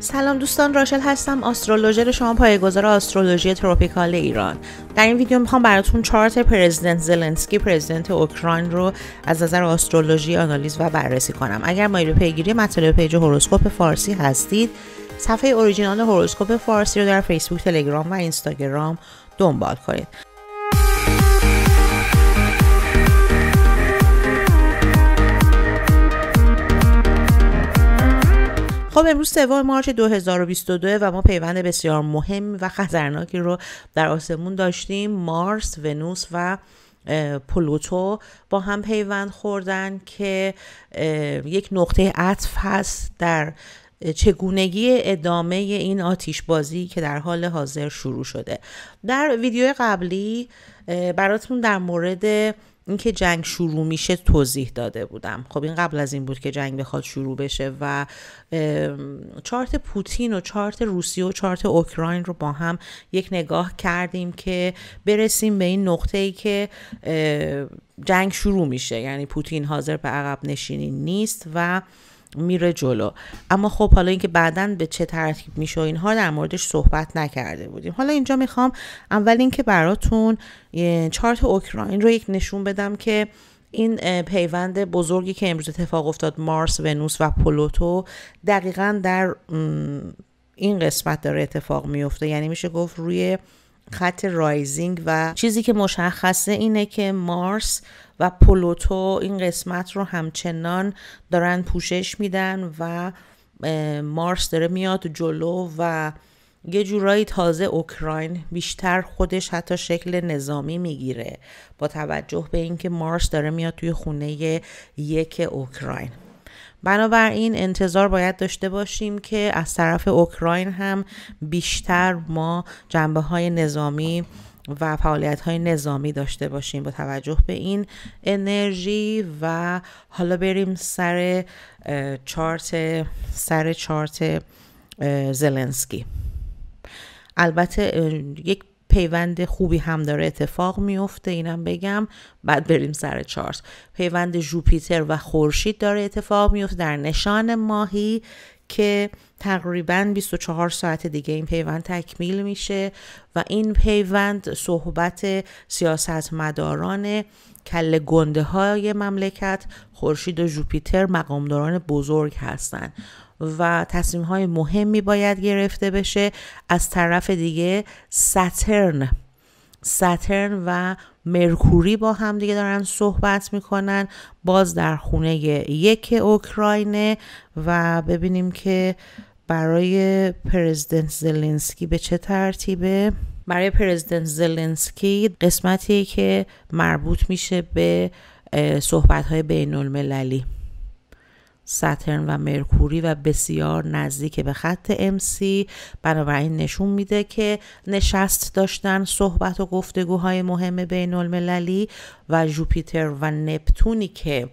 سلام دوستان راشل هستم آسترولوژر شما پایه‌گذار آسترولوژی تروپیکال ایران در این ویدیو میخوام براتون چارت پرزیدنت زلنسکی پرزیدنت اوکراین رو از نظر آسترولوژی آنالیز و بررسی کنم اگر مایل پیگیری مطالب پیج هوروسکوپ فارسی هستید صفحه اوریجینال هوروسکوپ فارسی رو در فیسبوک تلگرام و اینستاگرام دنبال کنید خب امروز سوم مارچ 2022 و ما پیوند بسیار مهم و خطرناکی رو در آسمون داشتیم مارس، ونوس و پلوتو با هم پیوند خوردن که یک نقطه عطف هست در چگونگی ادامه این آتیش بازی که در حال حاضر شروع شده در ویدیو قبلی براتون در مورد اینکه جنگ شروع میشه توضیح داده بودم خب این قبل از این بود که جنگ بخواد شروع بشه و چارت پوتین و چارت روسیه و چارت اوکراین رو با هم یک نگاه کردیم که برسیم به این نقطه ای که جنگ شروع میشه یعنی پوتین حاضر به عقب نشینی نیست و میره جلو اما خب حالا اینکه بعدا به چه ترتیب میشه و اینها در موردش صحبت نکرده بودیم حالا اینجا میخوام اول اینکه براتون چارت اوکراین رو یک نشون بدم که این پیوند بزرگی که امروز اتفاق افتاد مارس، ونوس و پلوتو دقیقا در این قسمت داره اتفاق میفته یعنی میشه گفت روی خط رایزینگ و چیزی که مشخصه اینه که مارس و پلوتو این قسمت رو همچنان دارن پوشش میدن و مارس داره میاد جلو و یه جورایی تازه اوکراین بیشتر خودش حتی شکل نظامی میگیره با توجه به اینکه مارس داره میاد توی خونه یک اوکراین بنابراین انتظار باید داشته باشیم که از طرف اوکراین هم بیشتر ما جنبه های نظامی و فعالیت های نظامی داشته باشیم با توجه به این انرژی و حالا بریم سر چارت سر چارت زلنسکی البته یک پیوند خوبی هم داره اتفاق میفته اینم بگم بعد بریم سر چارت پیوند جوپیتر و خورشید داره اتفاق میفته در نشان ماهی که تقریبا 24 ساعت دیگه این پیوند تکمیل میشه و این پیوند صحبت سیاستمداران کل گنده های مملکت خورشید و جوپیتر مقامداران بزرگ هستند و تصمیم های مهمی باید گرفته بشه از طرف دیگه سترن سترن و مرکوری با هم دیگه دارن صحبت میکنن باز در خونه یک اوکراینه و ببینیم که برای پرزیدنت زلنسکی به چه ترتیبه برای پرزیدنت زلنسکی قسمتی که مربوط میشه به صحبت های بین المللی سترن و مرکوری و بسیار نزدیک به خط MC بنابراین نشون میده که نشست داشتن صحبت و گفتگوهای مهم بین المللی و جوپیتر و نپتونی که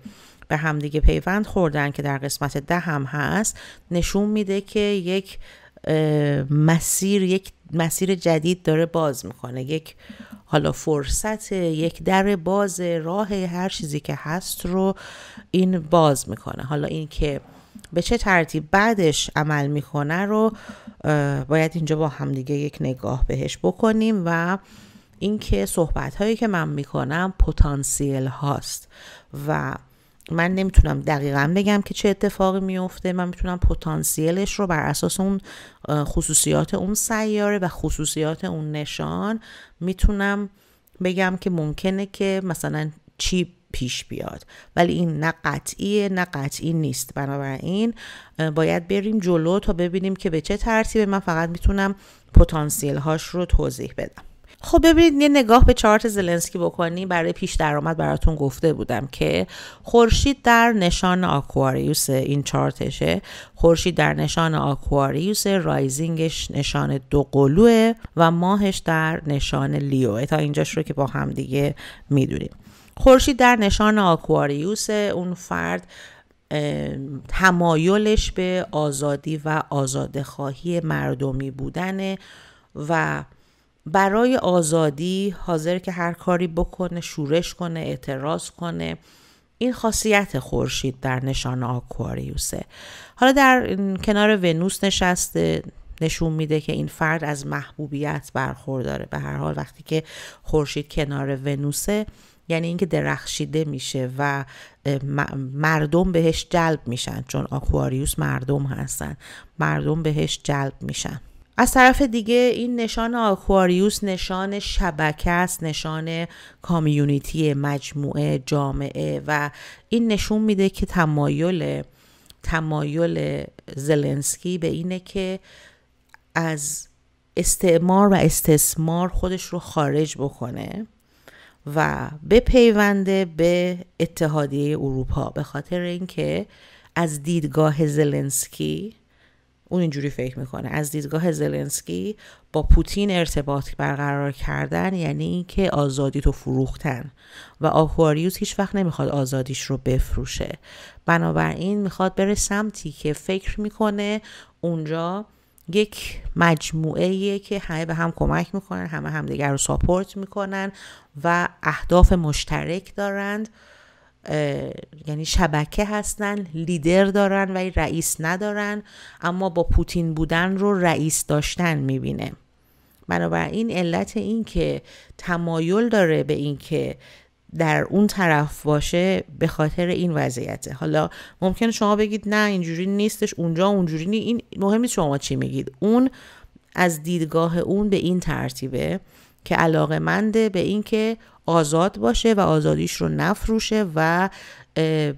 به همدیگه پیوند خوردن که در قسمت ده هم هست نشون میده که یک مسیر یک مسیر جدید داره باز میکنه یک حالا فرصت یک در باز راه هر چیزی که هست رو این باز میکنه حالا اینکه به چه ترتیب بعدش عمل میکنه رو باید اینجا با همدیگه یک نگاه بهش بکنیم و اینکه صحبت هایی که من میکنم پتانسیل هاست و من نمیتونم دقیقا بگم که چه اتفاقی میفته من میتونم پتانسیلش رو بر اساس اون خصوصیات اون سیاره و خصوصیات اون نشان میتونم بگم که ممکنه که مثلا چی پیش بیاد ولی این نه قطعیه نه قطعی نیست بنابراین باید بریم جلو تا ببینیم که به چه ترتیبه من فقط میتونم پتانسیل هاش رو توضیح بدم خب ببینید یه نگاه به چارت زلنسکی بکنی برای پیش درآمد براتون گفته بودم که خورشید در نشان آکواریوس این چارتشه خورشید در نشان آکواریوس رایزینگش نشان دو قلوه و ماهش در نشان لیوه تا اینجاش رو که با هم دیگه میدونیم خورشید در نشان آکواریوس اون فرد تمایلش به آزادی و آزاده خواهی مردمی بودنه و برای آزادی حاضر که هر کاری بکنه شورش کنه اعتراض کنه این خاصیت خورشید در نشان آکواریوسه حالا در کنار ونوس نشسته نشون میده که این فرد از محبوبیت برخورداره به هر حال وقتی که خورشید کنار ونوسه یعنی اینکه درخشیده میشه و مردم بهش جلب میشن چون آکواریوس مردم هستن مردم بهش جلب میشن از طرف دیگه این نشان آکواریوس نشان شبکه است نشان کامیونیتی مجموعه جامعه و این نشون میده که تمایل تمایل زلنسکی به اینه که از استعمار و استثمار خودش رو خارج بکنه و بپیونده به اتحادیه اروپا به خاطر اینکه از دیدگاه زلنسکی اون اینجوری فکر میکنه از دیدگاه زلنسکی با پوتین ارتباط برقرار کردن یعنی اینکه آزادی تو فروختن و آکواریوس هیچ وقت نمیخواد آزادیش رو بفروشه بنابراین میخواد بره سمتی که فکر میکنه اونجا یک مجموعه که همه به هم کمک میکنن همه همدیگر رو ساپورت میکنن و اهداف مشترک دارند یعنی شبکه هستن لیدر دارن و رئیس ندارن اما با پوتین بودن رو رئیس داشتن میبینه بنابراین علت این که تمایل داره به این که در اون طرف باشه به خاطر این وضعیته حالا ممکن شما بگید نه اینجوری نیستش اونجا اونجوری نیست این مهم نیست شما چی میگید اون از دیدگاه اون به این ترتیبه که علاقه منده به اینکه آزاد باشه و آزادیش رو نفروشه و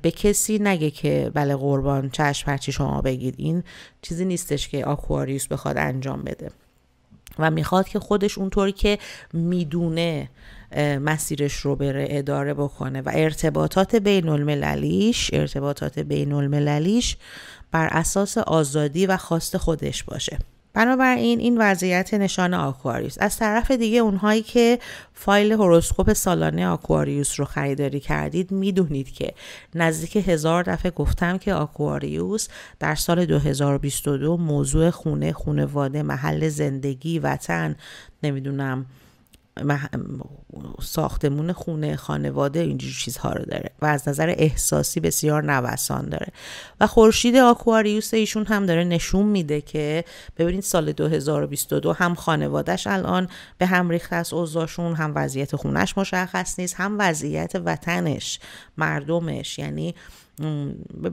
به کسی نگه که بله قربان چشم هرچی شما بگید این چیزی نیستش که آکواریوس بخواد انجام بده و میخواد که خودش اونطوری که میدونه مسیرش رو بره اداره بکنه و ارتباطات بین المللیش ارتباطات بین المللیش بر اساس آزادی و خواست خودش باشه بنابراین این وضعیت نشان آکواریوس از طرف دیگه اونهایی که فایل هوروسکوپ سالانه آکواریوس رو خریداری کردید میدونید که نزدیک هزار دفعه گفتم که آکواریوس در سال 2022 موضوع خونه خونواده محل زندگی وطن نمیدونم ساختمون خونه خانواده اینجور چیزها رو داره و از نظر احساسی بسیار نوسان داره و خورشید آکواریوس ایشون هم داره نشون میده که ببینید سال 2022 هم خانوادهش الان به هم ریخته از اوضاعشون هم وضعیت خونش مشخص نیست هم وضعیت وطنش مردمش یعنی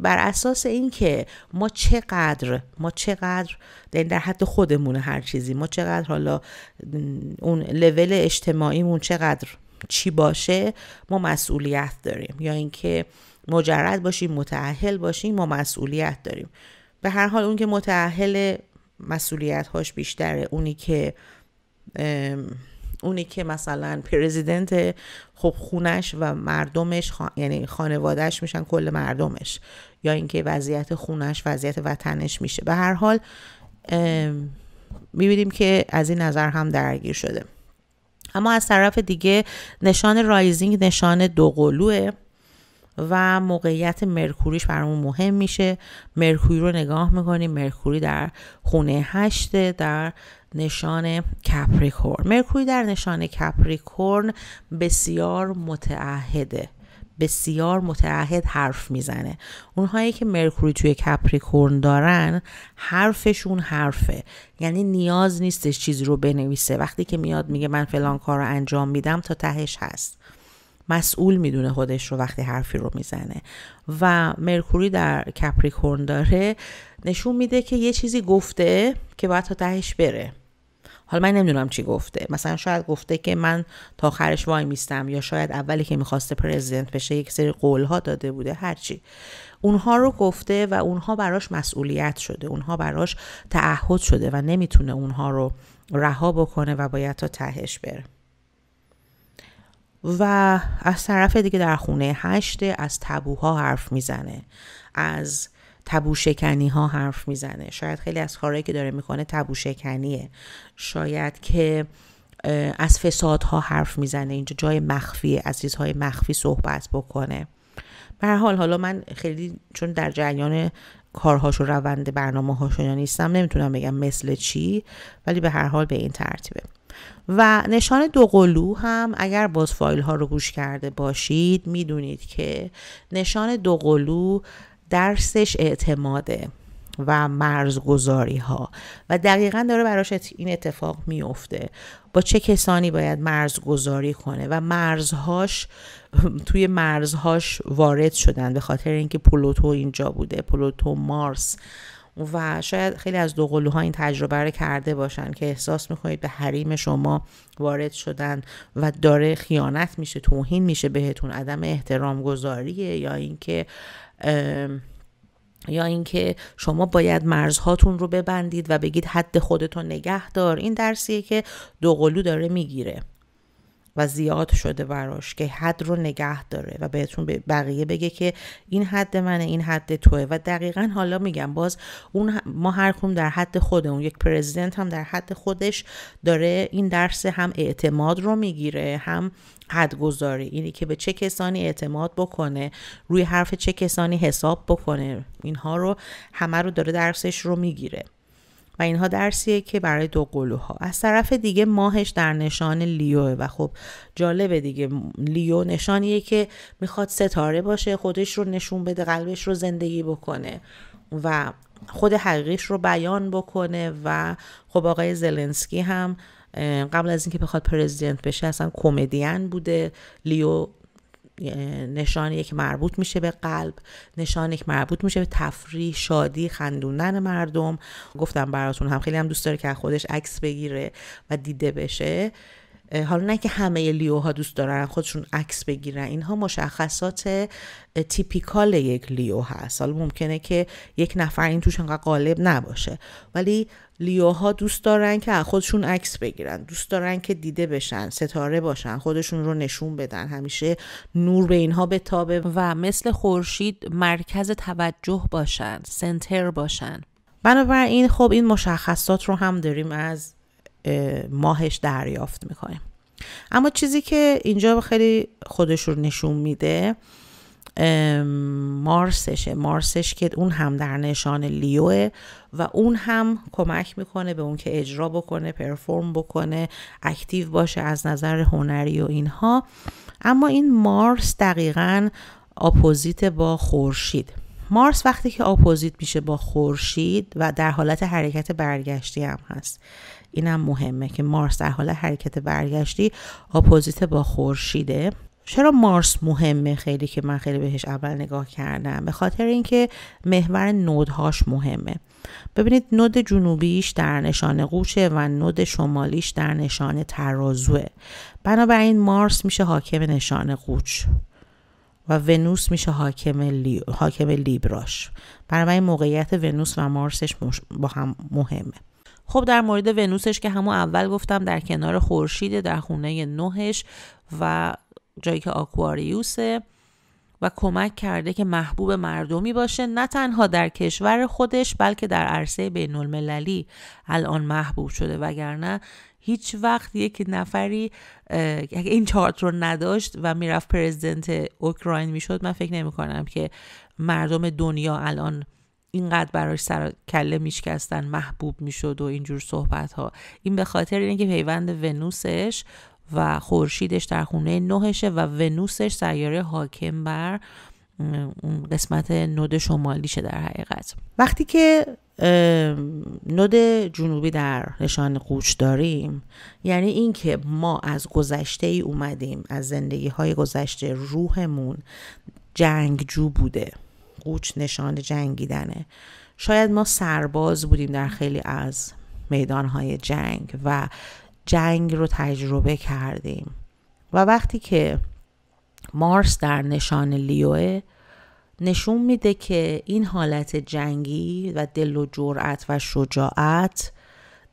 بر اساس اینکه ما چقدر ما چقدر یعنی در حد خودمون هر چیزی ما چقدر حالا اون لول اجتماعیمون چقدر چی باشه ما مسئولیت داریم یا اینکه مجرد باشیم متعهل باشیم ما مسئولیت داریم به هر حال اون که متعهل مسئولیت هاش بیشتره اونی که اونی که مثلا پرزیدنت خب خونش و مردمش یعنی خانوادهش میشن کل مردمش یا اینکه وضعیت خونش وضعیت وطنش میشه به هر حال میبینیم که از این نظر هم درگیر شده اما از طرف دیگه نشان رایزینگ نشان دوقلوه و موقعیت مرکوریش برامون مهم میشه مرکوری رو نگاه میکنیم مرکوری در خونه هشته در نشان کپریکورن مرکوری در نشان کپریکورن بسیار متعهده بسیار متعهد حرف میزنه اونهایی که مرکوری توی کپریکورن دارن حرفشون حرفه یعنی نیاز نیستش چیزی رو بنویسه وقتی که میاد میگه من فلان کار رو انجام میدم تا تهش هست مسئول میدونه خودش رو وقتی حرفی رو میزنه و مرکوری در کپریکورن داره نشون میده که یه چیزی گفته که باید تا تهش بره حالا من نمیدونم چی گفته مثلا شاید گفته که من تا آخرش وای میستم یا شاید اولی که میخواسته پرزیدنت بشه یک سری قولها داده بوده هرچی اونها رو گفته و اونها براش مسئولیت شده اونها براش تعهد شده و نمیتونه اونها رو رها بکنه و باید تا تهش بره و از طرف دیگه در خونه هشته از تبوها حرف میزنه از تبو ها حرف میزنه شاید خیلی از کارهایی که داره میکنه تبو شاید که از فسادها حرف میزنه اینجا جای مخفی از چیزهای مخفی صحبت بکنه به حال حالا من خیلی چون در جریان کارهاش و روند برنامه هاشون نیستم نمیتونم بگم مثل چی ولی به هر حال به این ترتیبه و نشان قلو هم اگر باز فایل ها رو گوش کرده باشید میدونید که نشان قلو درسش اعتماده و مرزگذاری ها و دقیقا داره براش این اتفاق میفته با چه کسانی باید مرزگذاری کنه و مرزهاش توی مرزهاش وارد شدن به خاطر اینکه پلوتو اینجا بوده پلوتو مارس و شاید خیلی از دوقلوها این تجربه رو کرده باشن که احساس میکنید به حریم شما وارد شدن و داره خیانت میشه توهین میشه بهتون عدم احترام گذاریه یا اینکه یا اینکه شما باید مرزهاتون رو ببندید و بگید حد خودتون نگه دار این درسیه که دوقلو داره میگیره و زیاد شده براش که حد رو نگه داره و بهتون بقیه بگه که این حد منه این حد توه و دقیقا حالا میگم باز اون ما هر کم در حد خودمون یک پرزیدنت هم در حد خودش داره این درس هم اعتماد رو میگیره هم حد گذاری، اینی که به چه کسانی اعتماد بکنه روی حرف چه کسانی حساب بکنه اینها رو همه رو داره درسش رو میگیره و اینها درسیه که برای دو قلوها از طرف دیگه ماهش در نشان لیوه و خب جالبه دیگه لیو نشانیه که میخواد ستاره باشه خودش رو نشون بده قلبش رو زندگی بکنه و خود حقیقیش رو بیان بکنه و خب آقای زلنسکی هم قبل از اینکه بخواد پرزیدنت بشه اصلا کمدین بوده لیو نشان یک مربوط میشه به قلب نشان یک مربوط میشه به تفریح شادی خندوندن مردم گفتم براتون هم خیلی هم دوست داره که خودش عکس بگیره و دیده بشه حالا نه که همه لیوها دوست دارن خودشون عکس بگیرن اینها مشخصات تیپیکال یک لیو هست حالا ممکنه که یک نفر این توش انقدر غالب نباشه ولی لیوها دوست دارن که از خودشون عکس بگیرن دوست دارن که دیده بشن ستاره باشن خودشون رو نشون بدن همیشه نور به اینها بتابه و مثل خورشید مرکز توجه باشن سنتر باشن بنابراین خب این مشخصات رو هم داریم از ماهش دریافت میکنیم اما چیزی که اینجا خیلی خودش رو نشون میده مارسشه مارسش که اون هم در نشان لیوه و اون هم کمک میکنه به اون که اجرا بکنه پرفورم بکنه اکتیو باشه از نظر هنری و اینها اما این مارس دقیقا اپوزیت با خورشید مارس وقتی که اپوزیت میشه با خورشید و در حالت حرکت برگشتی هم هست اینم مهمه که مارس در حالت حرکت برگشتی اپوزیت با خورشیده چرا مارس مهمه خیلی که من خیلی بهش اول نگاه کردم به خاطر اینکه محور نودهاش مهمه ببینید نود جنوبیش در نشانه قوشه و نود شمالیش در نشانه ترازوه بنابراین مارس میشه حاکم نشانه قوچ و ونوس میشه حاکم, لی... حاکم لیبراش بنابراین موقعیت ونوس و مارسش با هم مهمه خب در مورد ونوسش که همون اول گفتم در کنار خورشید در خونه نهش و جایی که آکواریوسه و کمک کرده که محبوب مردمی باشه نه تنها در کشور خودش بلکه در عرصه بین المللی الان محبوب شده وگرنه هیچ وقت یک نفری این چارت رو نداشت و میرفت پرزیدنت اوکراین میشد من فکر نمی کنم که مردم دنیا الان اینقدر براش سر کله میشکستن محبوب میشد و اینجور صحبت ها این به خاطر اینه که پیوند ونوسش و خورشیدش در خونه نهشه و ونوسش سیاره حاکم بر اون قسمت نود شمالیشه در حقیقت وقتی که نود جنوبی در نشان قوچ داریم یعنی اینکه ما از گذشته ای اومدیم از زندگی های گذشته روحمون جنگجو بوده قوچ نشان جنگیدنه شاید ما سرباز بودیم در خیلی از میدان های جنگ و جنگ رو تجربه کردیم و وقتی که مارس در نشان لیوه نشون میده که این حالت جنگی و دل و جرأت و شجاعت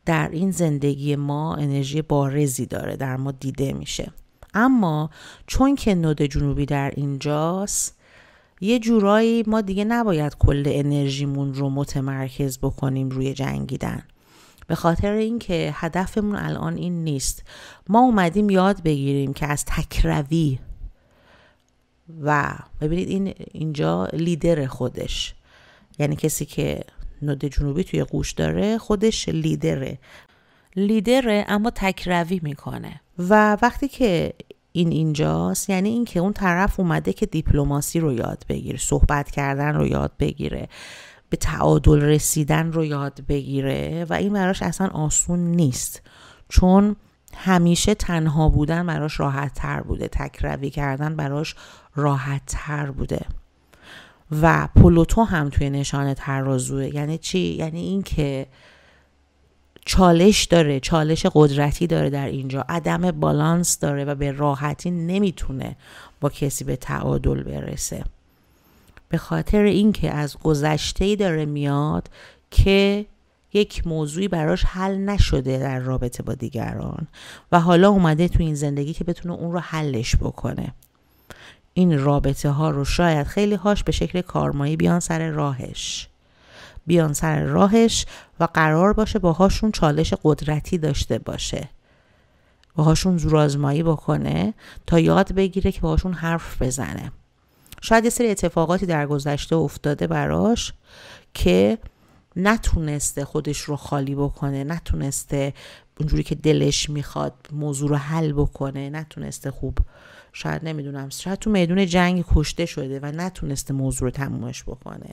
در این زندگی ما انرژی بارزی داره در ما دیده میشه اما چون که نود جنوبی در اینجاست یه جورایی ما دیگه نباید کل انرژیمون رو متمرکز بکنیم روی جنگیدن به خاطر اینکه هدفمون الان این نیست ما اومدیم یاد بگیریم که از تکروی و ببینید این اینجا لیدر خودش یعنی کسی که نود جنوبی توی گوش داره خودش لیدره لیدره اما تکروی میکنه و وقتی که این اینجاست یعنی اینکه اون طرف اومده که دیپلماسی رو یاد بگیره صحبت کردن رو یاد بگیره به تعادل رسیدن رو یاد بگیره و این براش اصلا آسون نیست چون همیشه تنها بودن براش راحت تر بوده تکروی کردن براش راحت تر بوده و پلوتو هم توی نشانه ترازوه یعنی چی؟ یعنی اینکه چالش داره چالش قدرتی داره در اینجا عدم بالانس داره و به راحتی نمیتونه با کسی به تعادل برسه به خاطر اینکه از گذشته داره میاد که یک موضوعی براش حل نشده در رابطه با دیگران و حالا اومده تو این زندگی که بتونه اون رو حلش بکنه این رابطه ها رو شاید خیلی هاش به شکل کارمایی بیان سر راهش بیان سر راهش و قرار باشه باهاشون چالش قدرتی داشته باشه باهاشون زورآزمایی بکنه تا یاد بگیره که باهاشون حرف بزنه شاید یه سری اتفاقاتی در گذشته افتاده براش که نتونسته خودش رو خالی بکنه نتونسته اونجوری که دلش میخواد موضوع رو حل بکنه نتونسته خوب شاید نمیدونم شاید تو میدون جنگ کشته شده و نتونسته موضوع رو تمومش بکنه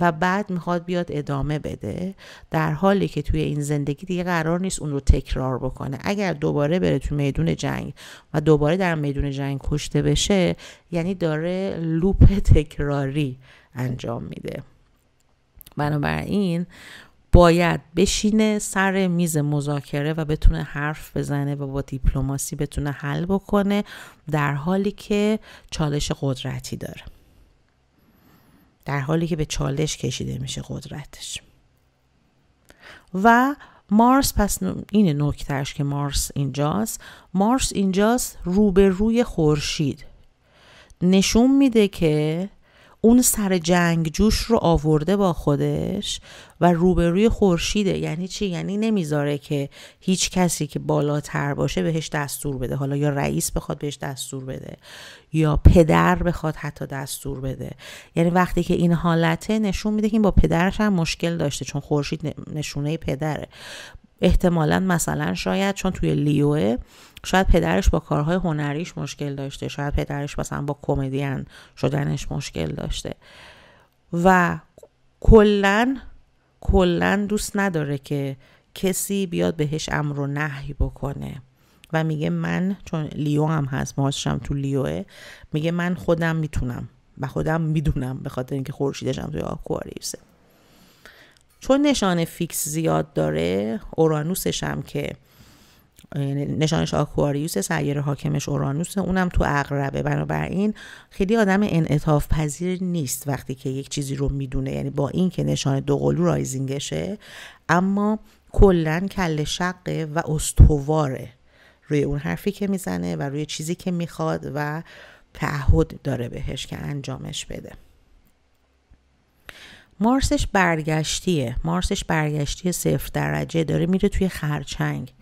و بعد میخواد بیاد ادامه بده در حالی که توی این زندگی دیگه قرار نیست اون رو تکرار بکنه اگر دوباره بره تو میدون جنگ و دوباره در میدون جنگ کشته بشه یعنی داره لوپ تکراری انجام میده بنابراین باید بشینه سر میز مذاکره و بتونه حرف بزنه و با دیپلماسی بتونه حل بکنه در حالی که چالش قدرتی داره در حالی که به چالش کشیده میشه قدرتش و مارس پس این نکتهش که مارس اینجاست مارس اینجاست روبروی خورشید نشون میده که اون سر جنگ جوش رو آورده با خودش و روبروی خورشیده یعنی چی یعنی نمیذاره که هیچ کسی که بالاتر باشه بهش دستور بده حالا یا رئیس بخواد بهش دستور بده یا پدر بخواد حتی دستور بده یعنی وقتی که این حالته نشون میده که این با پدرش هم مشکل داشته چون خورشید نشونه پدره احتمالا مثلا شاید چون توی لیوه شاید پدرش با کارهای هنریش مشکل داشته شاید پدرش مثلا با کمدین شدنش مشکل داشته و کلا کلا دوست نداره که کسی بیاد بهش امر و نهی بکنه و میگه من چون لیو هم هست ماهاشم تو لیوه میگه من خودم میتونم و خودم میدونم به خاطر اینکه خورشیدشم توی آکواریوسه چون نشان فیکس زیاد داره اورانوسش هم که یعنی نشانش آکواریوس سیار حاکمش اورانوس اونم تو اقربه بنابراین خیلی آدم انعطاف پذیر نیست وقتی که یک چیزی رو میدونه یعنی با این که نشان دوقلو رایزینگشه اما کلا کل شقه و استواره روی اون حرفی که میزنه و روی چیزی که میخواد و تعهد داره بهش که انجامش بده مارسش برگشتیه مارسش برگشتی صفر درجه داره میره توی خرچنگ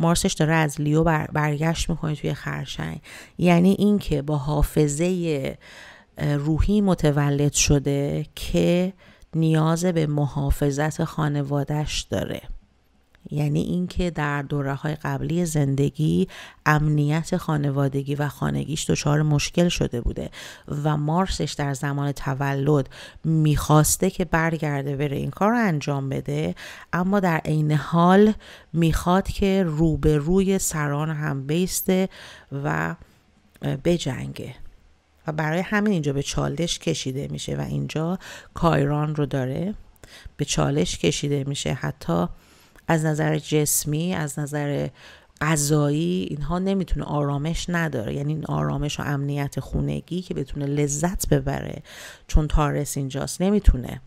مارسش داره از لیو برگشت میکنه توی خرشنگ یعنی اینکه با حافظه روحی متولد شده که نیاز به محافظت خانوادهش داره یعنی اینکه در دوره های قبلی زندگی امنیت خانوادگی و خانگیش دچار مشکل شده بوده و مارسش در زمان تولد میخواسته که برگرده بره این کار رو انجام بده اما در عین حال میخواد که روبروی سران هم بیسته و بجنگه و برای همین اینجا به چالش کشیده میشه و اینجا کایران رو داره به چالش کشیده میشه حتی از نظر جسمی از نظر غذایی اینها نمیتونه آرامش نداره یعنی این آرامش و امنیت خونگی که بتونه لذت ببره چون تارس اینجاست نمیتونه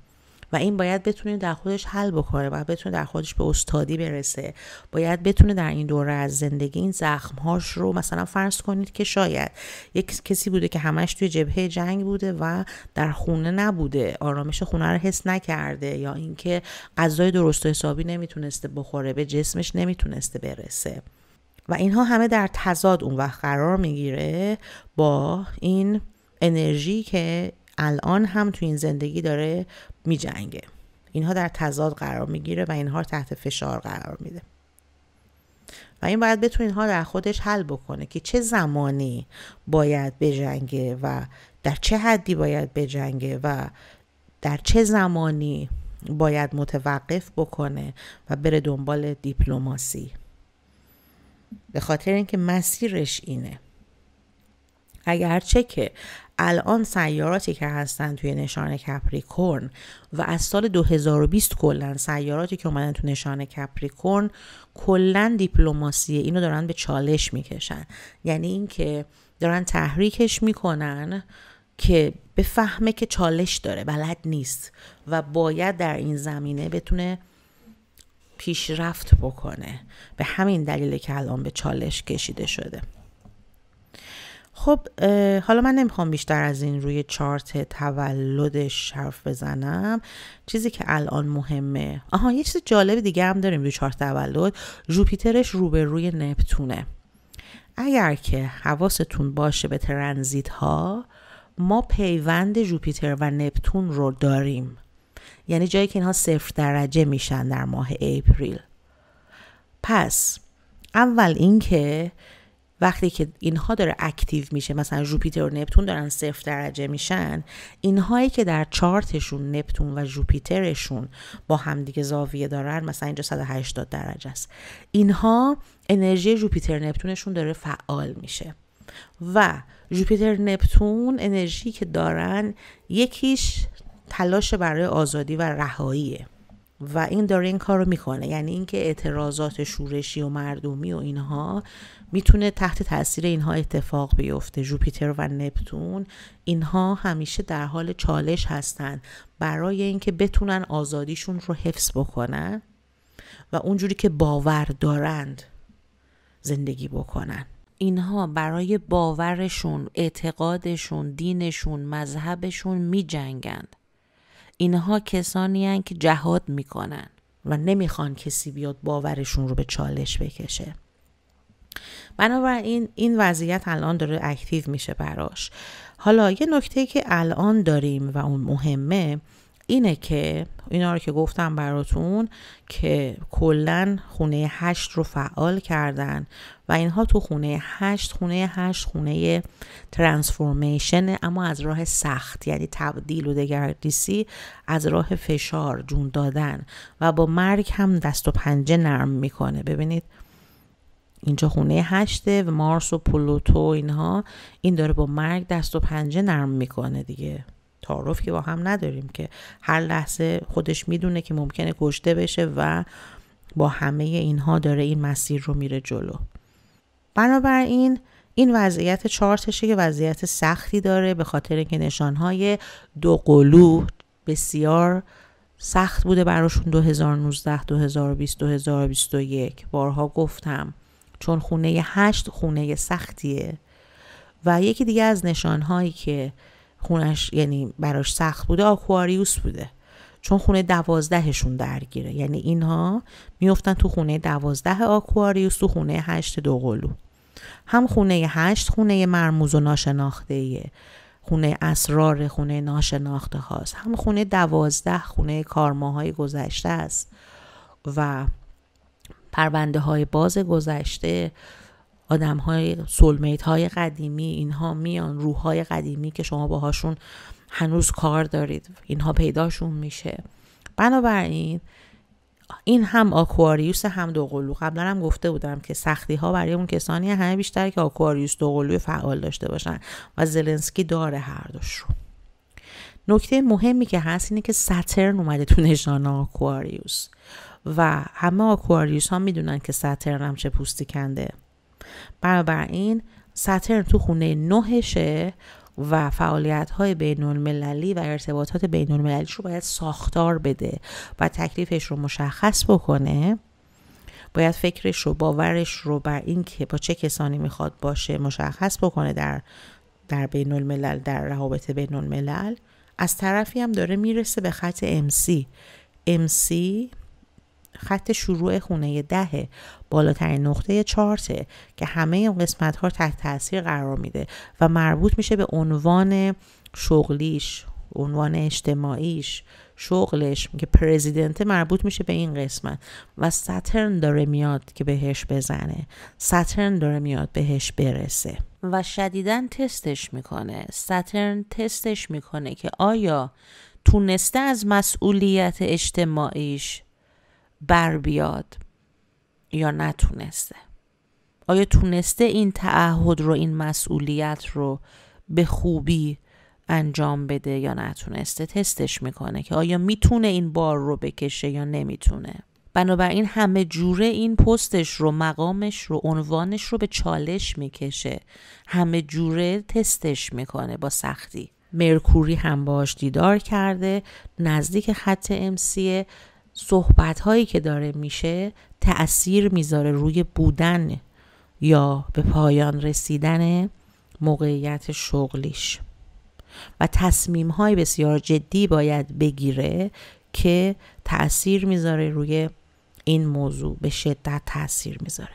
و این باید بتونه در خودش حل بکنه و بتونه در خودش به استادی برسه باید بتونه در این دوره از زندگی این زخمهاش رو مثلا فرض کنید که شاید یک کسی بوده که همش توی جبهه جنگ بوده و در خونه نبوده آرامش خونه رو حس نکرده یا اینکه غذای درست و حسابی نمیتونسته بخوره به جسمش نمیتونسته برسه و اینها همه در تضاد اون وقت قرار میگیره با این انرژی که الان هم تو این زندگی داره میجنگه اینها در تضاد قرار میگیره و اینها تحت فشار قرار میده و این باید بتونه اینها در خودش حل بکنه که چه زمانی باید بجنگه و در چه حدی باید بجنگه و در چه زمانی باید متوقف بکنه و بره دنبال دیپلماسی به خاطر اینکه مسیرش اینه اگرچه که الان سیاراتی که هستن توی نشانه کپریکورن و از سال 2020 کلا سیاراتی که اومدن تو نشانه کپریکورن کلا دیپلماسی اینو دارن به چالش میکشن یعنی اینکه دارن تحریکش میکنن که بفهمه که چالش داره بلد نیست و باید در این زمینه بتونه پیشرفت بکنه به همین دلیل که الان به چالش کشیده شده خب حالا من نمیخوام بیشتر از این روی چارت تولدش حرف بزنم چیزی که الان مهمه آها یه چیز جالب دیگه هم داریم روی چارت تولد جوپیترش روی نپتونه اگر که حواستون باشه به ترنزیت ها ما پیوند جوپیتر و نپتون رو داریم یعنی جایی که اینها صفر درجه میشن در ماه اپریل پس اول اینکه وقتی که اینها داره اکتیو میشه مثلا جوپیتر و نپتون دارن صفر درجه میشن اینهایی که در چارتشون نپتون و جوپیترشون با همدیگه زاویه دارن مثلا اینجا 180 درجه است اینها انرژی جوپیتر نپتونشون داره فعال میشه و جوپیتر نپتون انرژی که دارن یکیش تلاش برای آزادی و رهاییه و این داره این کار رو میکنه یعنی اینکه اعتراضات شورشی و مردمی و اینها میتونه تحت تاثیر اینها اتفاق بیفته جوپیتر و نپتون اینها همیشه در حال چالش هستند برای اینکه بتونن آزادیشون رو حفظ بکنن و اونجوری که باور دارند زندگی بکنن اینها برای باورشون، اعتقادشون، دینشون، مذهبشون میجنگند. اینها کسانی هن که جهاد میکنن و نمیخوان کسی بیاد باورشون رو به چالش بکشه بنابراین این وضعیت الان داره اکتیو میشه براش حالا یه نکته که الان داریم و اون مهمه اینه که اینا رو که گفتم براتون که کلا خونه هشت رو فعال کردن و اینها تو خونه هشت خونه هشت خونه ترانسفورمیشن اما از راه سخت یعنی تبدیل و دگردیسی از راه فشار جون دادن و با مرگ هم دست و پنجه نرم میکنه ببینید اینجا خونه هشته و مارس و پلوتو اینها این داره با مرگ دست و پنجه نرم میکنه دیگه که با هم نداریم که هر لحظه خودش میدونه که ممکنه کشته بشه و با همه اینها داره این مسیر رو میره جلو بنابراین این وضعیت چارتشه که وضعیت سختی داره به خاطر اینکه نشانهای دو قلو بسیار سخت بوده براشون 2019 2020 2021 بارها گفتم چون خونه هشت خونه سختیه و یکی دیگه از نشانهایی که خونش یعنی براش سخت بوده آکواریوس بوده چون خونه دوازدهشون درگیره یعنی اینها میفتن تو خونه دوازده آکواریوس تو خونه هشت دوقلو هم خونه هشت خونه مرموز و ناشناخته خونه اسرار خونه ناشناخته هاست هم خونه دوازده خونه کارماهای گذشته است و پرونده های باز گذشته آدم های سولمیت های قدیمی اینها میان روح های قدیمی که شما باهاشون هنوز کار دارید اینها پیداشون میشه بنابراین این هم آکواریوس هم دوقلو قبلا هم گفته بودم که سختی ها برای اون کسانی همه بیشتر که آکواریوس دوقلو فعال داشته باشن و زلنسکی داره هر دوش رو نکته مهمی که هست اینه که ساترن اومده تو نشان آکواریوس و همه آکواریوس ها میدونن که ساترن هم چه پوستی کنده بنابراین سترن تو خونه نهشه و فعالیت های بین و ارتباطات بین المللیش رو باید ساختار بده و تکلیفش رو مشخص بکنه باید فکرش رو باورش رو بر اینکه با چه کسانی میخواد باشه مشخص بکنه در در بین در روابط بین الملل از طرفی هم داره میرسه به خط MC MC خط شروع خونه دهه بالاترین نقطه چارته که همه این قسمت ها تحت تاثیر قرار میده و مربوط میشه به عنوان شغلیش عنوان اجتماعیش شغلش که پرزیدنت مربوط میشه به این قسمت و سترن داره میاد که بهش بزنه سترن داره میاد بهش برسه و شدیدا تستش میکنه سترن تستش میکنه که آیا تونسته از مسئولیت اجتماعیش بر بیاد یا نتونسته آیا تونسته این تعهد رو این مسئولیت رو به خوبی انجام بده یا نتونسته تستش میکنه که آیا میتونه این بار رو بکشه یا نمیتونه بنابراین همه جوره این پستش رو مقامش رو عنوانش رو به چالش میکشه همه جوره تستش میکنه با سختی مرکوری هم باش دیدار کرده نزدیک خط امسیه صحبت هایی که داره میشه تأثیر میذاره روی بودن یا به پایان رسیدن موقعیت شغلیش و تصمیم های بسیار جدی باید بگیره که تاثیر میذاره روی این موضوع به شدت تاثیر میذاره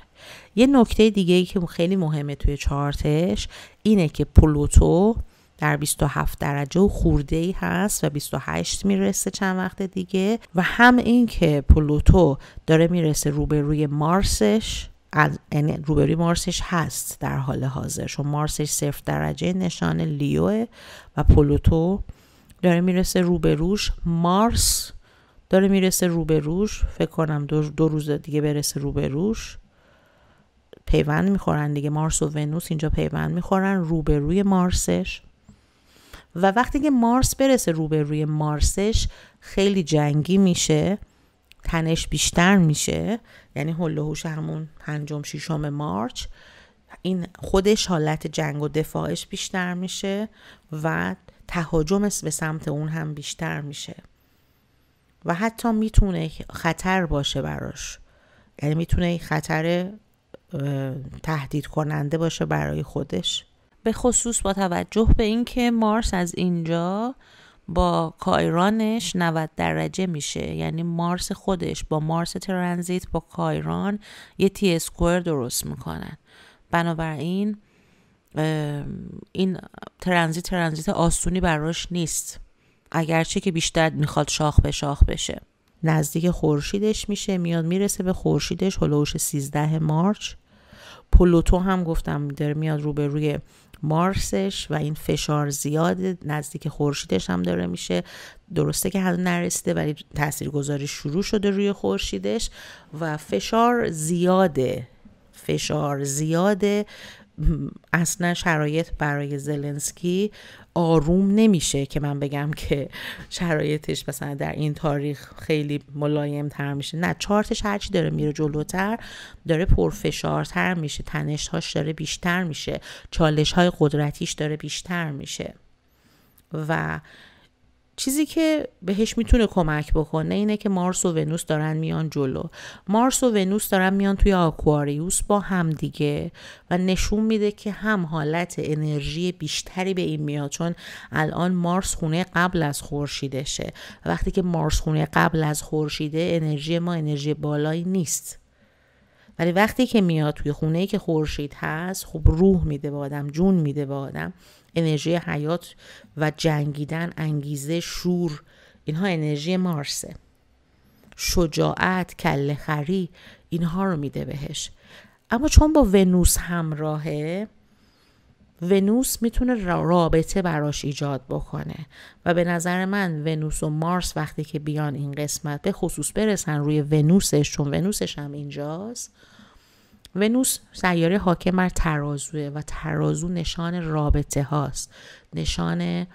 یه نکته دیگه ای که خیلی مهمه توی چارتش اینه که پلوتو در 27 درجه و خورده ای هست و 28 میرسه چند وقت دیگه و هم این که پلوتو داره میرسه روبروی مارسش یعنی روبروی مارسش هست در حال حاضر چون مارسش صرف درجه نشان لیوه و پلوتو داره میرسه روبروش مارس داره میرسه روبروش فکر کنم دو, دو روز دیگه برسه روبروش پیوند میخورن دیگه مارس و ونوس اینجا پیوند میخورن روبروی مارسش و وقتی که مارس برسه روبروی مارسش خیلی جنگی میشه تنش بیشتر میشه یعنی هوش همون پنجم ششم مارچ این خودش حالت جنگ و دفاعش بیشتر میشه و تهاجم به سمت اون هم بیشتر میشه و حتی میتونه خطر باشه براش یعنی میتونه خطر تهدید کننده باشه برای خودش به خصوص با توجه به اینکه مارس از اینجا با کایرانش 90 درجه میشه یعنی مارس خودش با مارس ترانزیت با کایران یه تی اسکوئر درست میکنن بنابراین این ترانزیت ترانزیت آسونی براش نیست اگرچه که بیشتر میخواد شاخ به شاخ بشه نزدیک خورشیدش میشه میاد میرسه به خورشیدش هلوش 13 مارچ پلوتو هم گفتم داره میاد رو به روی مارسش و این فشار زیاد نزدیک خورشیدش هم داره میشه درسته که هنوز نرسیده ولی تاثیرگذاری شروع شده روی خورشیدش و فشار زیاده فشار زیاده اصلا شرایط برای زلنسکی آروم نمیشه که من بگم که شرایطش مثلا در این تاریخ خیلی ملایم تر میشه نه چارتش هرچی داره میره جلوتر داره تر میشه تنشهاش داره بیشتر میشه چالش های قدرتیش داره بیشتر میشه و چیزی که بهش میتونه کمک بکنه اینه که مارس و ونوس دارن میان جلو مارس و ونوس دارن میان توی آکواریوس با هم دیگه و نشون میده که هم حالت انرژی بیشتری به این میاد چون الان مارس خونه قبل از خورشیدشه وقتی که مارس خونه قبل از خورشیده انرژی ما انرژی بالایی نیست ولی وقتی که میاد توی خونه که خورشید هست خب روح میده به آدم جون میده به آدم انرژی حیات و جنگیدن انگیزه شور اینها انرژی مارسه شجاعت کله خری اینها رو میده بهش اما چون با ونوس همراهه ونوس میتونه رابطه براش ایجاد بکنه و به نظر من ونوس و مارس وقتی که بیان این قسمت به خصوص برسن روی ونوسش چون ونوسش هم اینجاست ونوس سیاره حاکم بر ترازوه و ترازو نشان رابطه هاست نشان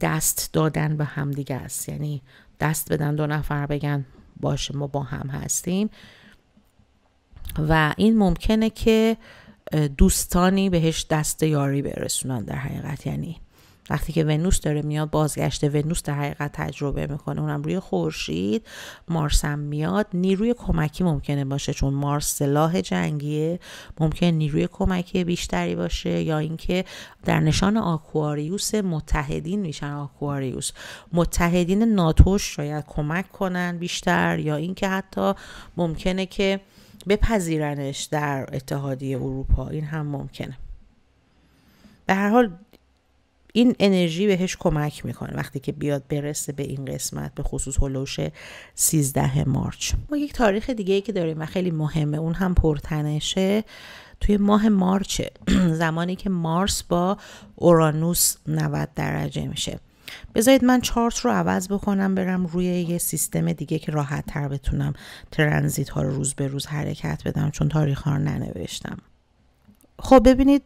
دست دادن به همدیگه است یعنی دست بدن دو نفر بگن باشه ما با هم هستیم و این ممکنه که دوستانی بهش دست یاری برسونن در حقیقت یعنی وقتی که ونوس داره میاد بازگشت ونوس در حقیقت تجربه میکنه اونم روی خورشید مارس هم میاد نیروی کمکی ممکنه باشه چون مارس سلاح جنگیه ممکن نیروی کمکی بیشتری باشه یا اینکه در نشان آکواریوس متحدین میشن آکواریوس متحدین ناتوش شاید کمک کنن بیشتر یا اینکه حتی ممکنه که بپذیرنش در اتحادیه اروپا این هم ممکنه به هر حال این انرژی بهش کمک میکنه وقتی که بیاد برسه به این قسمت به خصوص هلوش 13 مارچ ما یک تاریخ دیگه ای که داریم و خیلی مهمه اون هم پرتنشه توی ماه مارچه زمانی که مارس با اورانوس 90 درجه میشه بذارید من چارت رو عوض بکنم برم روی یه سیستم دیگه که راحت تر بتونم ترنزیت ها رو روز به روز حرکت بدم چون تاریخ ها رو ننوشتم خب ببینید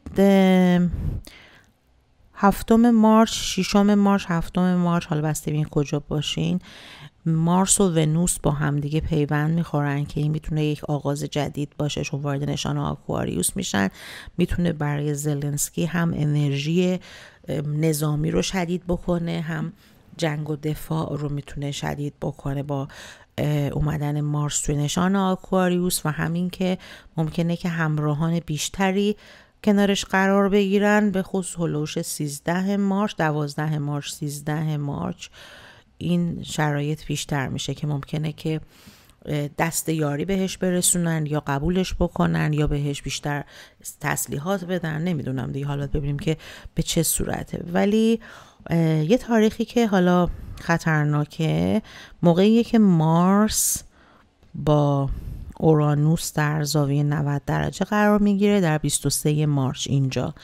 هفتم مارچ ششم مارچ هفتم مارچ حالا بسته بین کجا باشین مارس و ونوس با همدیگه پیوند میخورن که این میتونه یک آغاز جدید باشه چون وارد نشان آکواریوس میشن میتونه برای زلنسکی هم انرژی نظامی رو شدید بکنه هم جنگ و دفاع رو میتونه شدید بکنه با اومدن مارس توی نشان آکواریوس و همین که ممکنه که همراهان بیشتری کنارش قرار بگیرن به خصوص هلوش 13 مارچ 12 مارچ 13 مارچ این شرایط بیشتر میشه که ممکنه که دست یاری بهش برسونن یا قبولش بکنن یا بهش بیشتر تسلیحات بدن نمیدونم دیگه حالا ببینیم که به چه صورته ولی یه تاریخی که حالا خطرناکه موقعیه که مارس با اورانوس در زاویه 90 درجه قرار میگیره در 23 مارچ اینجا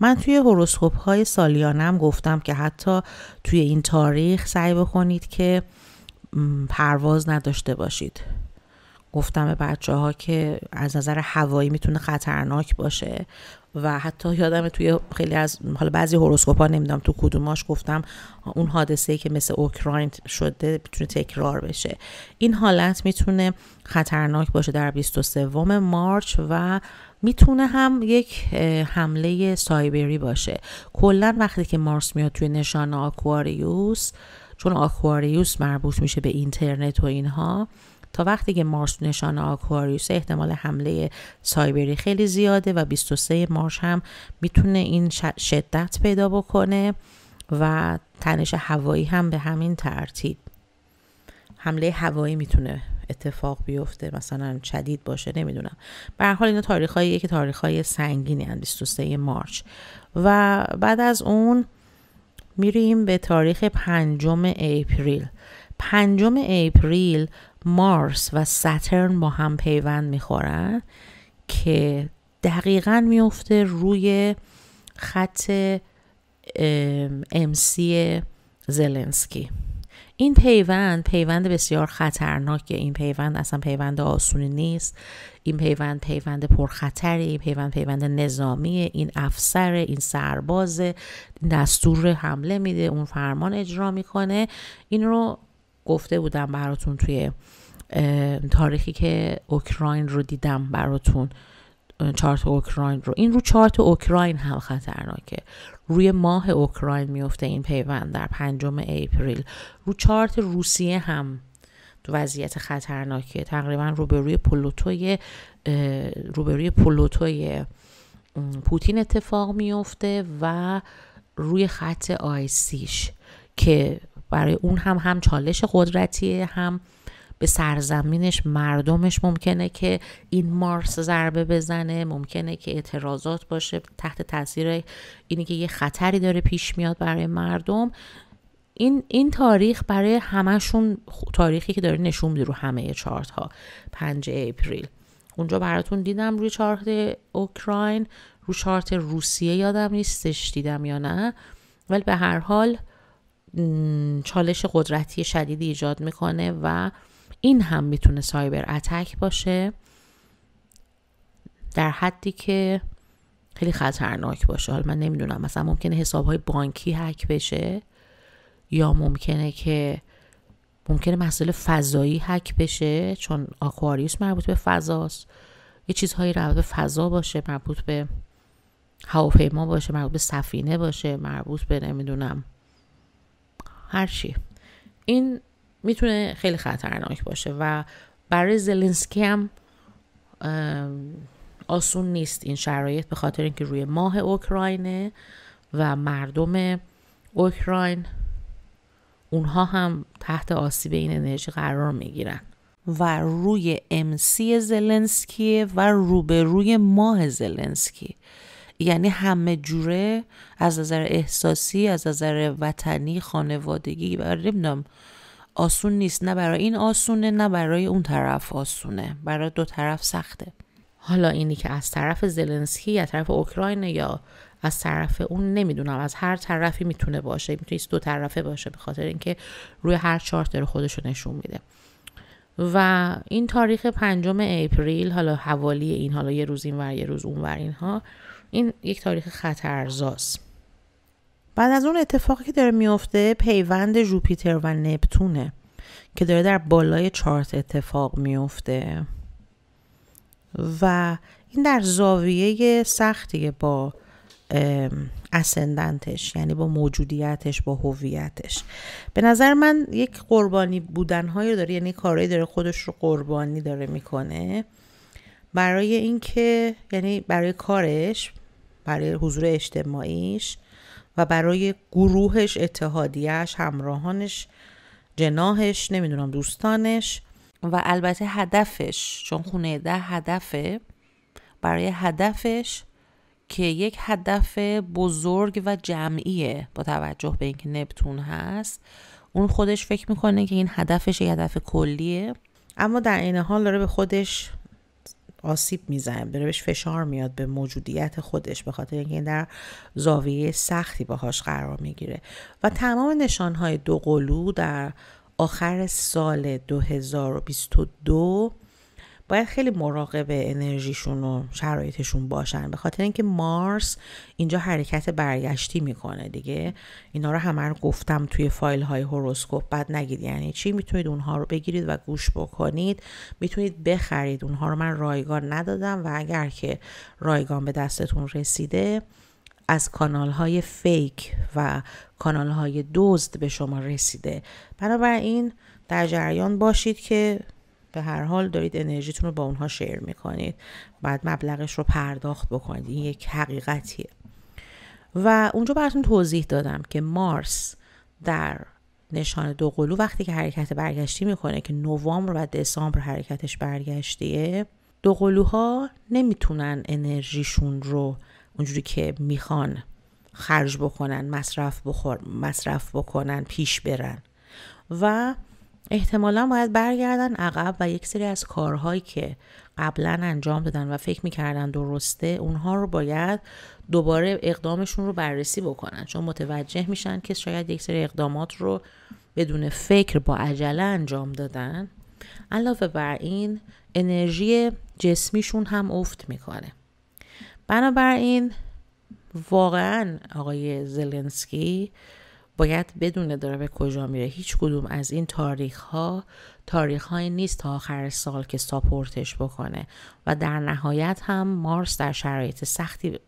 من توی هوروسکوپ های سالیانم گفتم که حتی توی این تاریخ سعی بکنید که پرواز نداشته باشید گفتم به بچه ها که از نظر هوایی میتونه خطرناک باشه و حتی یادم توی خیلی از حالا بعضی هوروسکوپ ها نمیدونم تو کدوماش گفتم اون حادثه که مثل اوکراین شده میتونه تکرار بشه این حالت میتونه خطرناک باشه در 23 مارچ و میتونه هم یک حمله سایبری باشه کلا وقتی که مارس میاد توی نشان آکواریوس چون آکواریوس مربوط میشه به اینترنت و اینها تا وقتی که مارس نشان آکواریوس احتمال حمله سایبری خیلی زیاده و 23 مارس هم میتونه این شدت پیدا بکنه و تنش هوایی هم به همین ترتیب حمله هوایی میتونه اتفاق بیفته مثلا شدید باشه نمیدونم به هر حال اینا تاریخ که تاریخ های سنگینی 23 مارچ و بعد از اون میریم به تاریخ پنجم اپریل پنجم اپریل مارس و سترن با هم پیوند میخورن که دقیقا میفته روی خط سی زلنسکی این پیوند پیوند بسیار خطرناکه این پیوند اصلا پیوند آسونی نیست این پیوند پیوند پرخطری این پیوند پیوند نظامیه این افسر این سرباز دستور حمله میده اون فرمان اجرا میکنه این رو گفته بودم براتون توی تاریخی که اوکراین رو دیدم براتون چارت اوکراین رو این رو چارت اوکراین هم خطرناکه روی ماه اوکراین میفته این پیوند در پنجم اپریل رو چارت روسیه هم تو وضعیت خطرناکیه تقریبا روبروی پلوتوی روبروی پلوتوی پوتین اتفاق میفته و روی خط آیسیش که برای اون هم هم چالش قدرتیه هم سرزمینش مردمش ممکنه که این مارس ضربه بزنه ممکنه که اعتراضات باشه تحت تاثیر اینی که یه خطری داره پیش میاد برای مردم این, این تاریخ برای همشون تاریخی که داره نشون میده رو همه چارت ها 5 اپریل اونجا براتون دیدم روی چارت اوکراین رو چارت روسیه یادم نیستش دیدم یا نه ولی به هر حال چالش قدرتی شدیدی ایجاد میکنه و این هم میتونه سایبر اتک باشه در حدی که خیلی خطرناک باشه حالا من نمیدونم مثلا ممکنه حساب های بانکی هک بشه یا ممکنه که ممکنه مسئله فضایی هک بشه چون آکواریوس مربوط به فضاست یه چیزهایی مربوط به فضا باشه مربوط به هواپیما باشه مربوط به سفینه باشه مربوط به نمیدونم هر چی این میتونه خیلی خطرناک باشه و برای زلنسکی هم آسون نیست این شرایط به خاطر اینکه روی ماه اوکراینه و مردم اوکراین اونها هم تحت آسیب این انرژی قرار میگیرن و روی امسی زلنسکیه و روبروی ماه زلنسکی یعنی همه جوره از نظر احساسی از نظر وطنی خانوادگی و نمیدونم آسون نیست نه برای این آسونه نه برای اون طرف آسونه برای دو طرف سخته حالا اینی که از طرف زلنسکی یا طرف اوکراین یا از طرف اون نمیدونم از هر طرفی میتونه باشه میتونه دو طرفه باشه به خاطر اینکه روی هر چارت داره خودش نشون میده و این تاریخ پنجم اپریل حالا حوالی این حالا یه روز این ور یه روز اون ور اینها این یک تاریخ خطرزاست بعد از اون اتفاقی که داره میفته پیوند جوپیتر و نپتونه که داره در بالای چارت اتفاق میفته و این در زاویه سختیه با اسندنتش یعنی با موجودیتش با هویتش به نظر من یک قربانی بودنهایی داره یعنی کارهایی داره خودش رو قربانی داره میکنه برای اینکه یعنی برای کارش برای حضور اجتماعیش و برای گروهش اتحادیهش همراهانش جناهش نمیدونم دوستانش و البته هدفش چون خونه ده هدفه برای هدفش که یک هدف بزرگ و جمعیه با توجه به اینکه نپتون هست اون خودش فکر میکنه که این هدفش یه هدف کلیه اما در این حال داره به خودش آسیب میزنه داره فشار میاد به موجودیت خودش به خاطر اینکه در زاویه سختی باهاش قرار میگیره و تمام نشانهای دو قلو در آخر سال 2022 باید خیلی مراقب انرژیشون و شرایطشون باشن به خاطر اینکه مارس اینجا حرکت برگشتی میکنه دیگه اینا رو همه رو گفتم توی فایل های هوروسکوپ بعد نگید یعنی چی میتونید اونها رو بگیرید و گوش بکنید میتونید بخرید اونها رو من رایگان ندادم و اگر که رایگان به دستتون رسیده از کانال های فیک و کانال های دزد به شما رسیده بنابراین در جریان باشید که به هر حال دارید انرژیتون رو با اونها شیر میکنید بعد مبلغش رو پرداخت بکنید این یک حقیقتیه و اونجا براتون توضیح دادم که مارس در نشان دو قلو وقتی که حرکت برگشتی میکنه که نوامبر و دسامبر حرکتش برگشتیه دو قلوها نمیتونن انرژیشون رو اونجوری که میخوان خرج بکنن مصرف, بخور، مصرف بکنن پیش برن و احتمالا باید برگردن عقب و یک سری از کارهایی که قبلا انجام دادن و فکر میکردن درسته اونها رو باید دوباره اقدامشون رو بررسی بکنن چون متوجه میشن که شاید یک سری اقدامات رو بدون فکر با عجله انجام دادن علاوه بر این انرژی جسمیشون هم افت میکنه بنابراین واقعا آقای زلنسکی باید بدونه داره به کجا میره هیچ کدوم از این تاریخ ها تاریخ های نیست تا آخر سال که ساپورتش بکنه و در نهایت هم مارس در شرایط سختی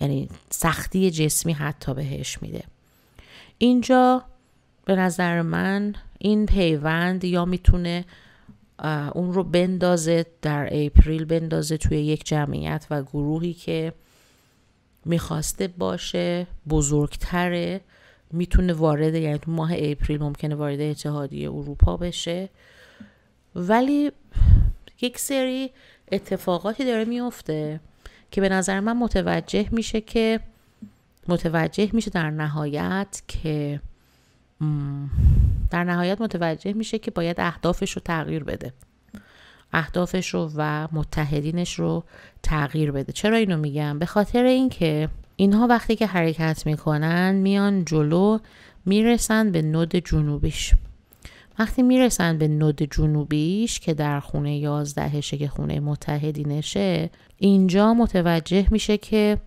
یعنی سختی جسمی حتی بهش میده اینجا به نظر من این پیوند یا میتونه اون رو بندازه در اپریل بندازه توی یک جمعیت و گروهی که میخواسته باشه بزرگتره میتونه وارد یعنی تو ماه اپریل ممکنه وارد اتحادیه اروپا بشه ولی یک سری اتفاقاتی داره میفته که به نظر من متوجه میشه که متوجه میشه در نهایت که در نهایت متوجه میشه که باید اهدافش رو تغییر بده اهدافش رو و متحدینش رو تغییر بده چرا اینو میگم به خاطر اینکه اینها وقتی که حرکت میکنن میان جلو میرسن به نود جنوبیش وقتی میرسن به نود جنوبیش که در خونه یازدهشه که خونه نشه اینجا متوجه میشه که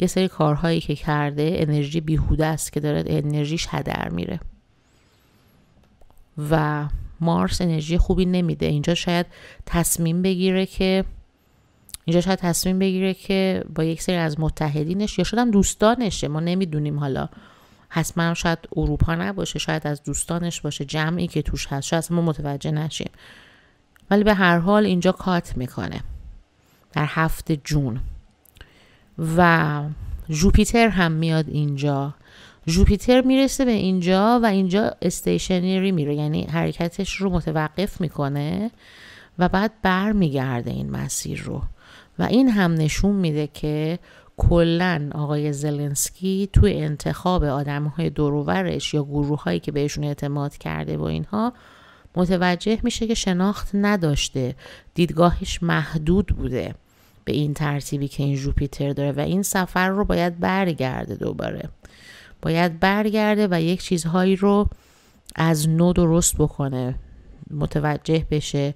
یه سری کارهایی که کرده انرژی بیهوده است که داره انرژیش هدر میره و مارس انرژی خوبی نمیده اینجا شاید تصمیم بگیره که اینجا شاید تصمیم بگیره که با یک سری از متحدینش یا شاید هم دوستانشه ما نمیدونیم حالا حتما شاید اروپا نباشه شاید از دوستانش باشه جمعی که توش هست شاید ما متوجه نشیم ولی به هر حال اینجا کات میکنه در هفت جون و جوپیتر هم میاد اینجا جوپیتر میرسه به اینجا و اینجا استیشنری میره یعنی حرکتش رو متوقف میکنه و بعد بر میگرده این مسیر رو و این هم نشون میده که کلا آقای زلنسکی توی انتخاب آدم های دروبرش یا گروه هایی که بهشون اعتماد کرده و اینها متوجه میشه که شناخت نداشته دیدگاهش محدود بوده به این ترتیبی که این جوپیتر داره و این سفر رو باید برگرده دوباره باید برگرده و یک چیزهایی رو از نو درست بکنه متوجه بشه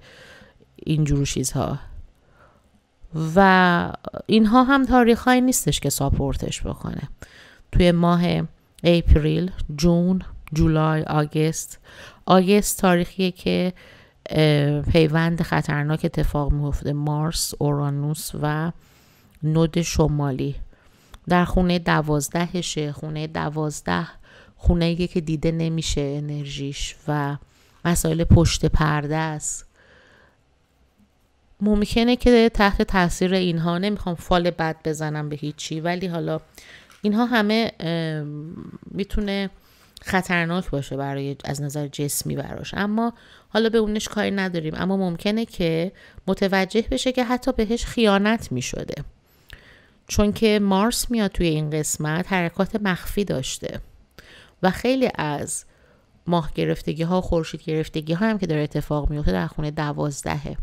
این جور چیزها و اینها هم تاریخهایی نیستش که ساپورتش بکنه توی ماه اپریل جون جولای آگست آگست تاریخیه که پیوند خطرناک اتفاق میفته مارس اورانوس و نود شمالی در خونه دوازدهشه خونه دوازده خونه که دیده نمیشه انرژیش و مسائل پشت پرده است ممکنه که تحت تاثیر اینها نمیخوام فال بد بزنم به هیچی ولی حالا اینها همه میتونه خطرناک باشه برای از نظر جسمی براش اما حالا به اونش کاری نداریم اما ممکنه که متوجه بشه که حتی بهش خیانت میشده چون که مارس میاد توی این قسمت حرکات مخفی داشته و خیلی از ماه گرفتگی ها خورشید گرفتگی ها هم که داره اتفاق میفته در خونه دوازدهه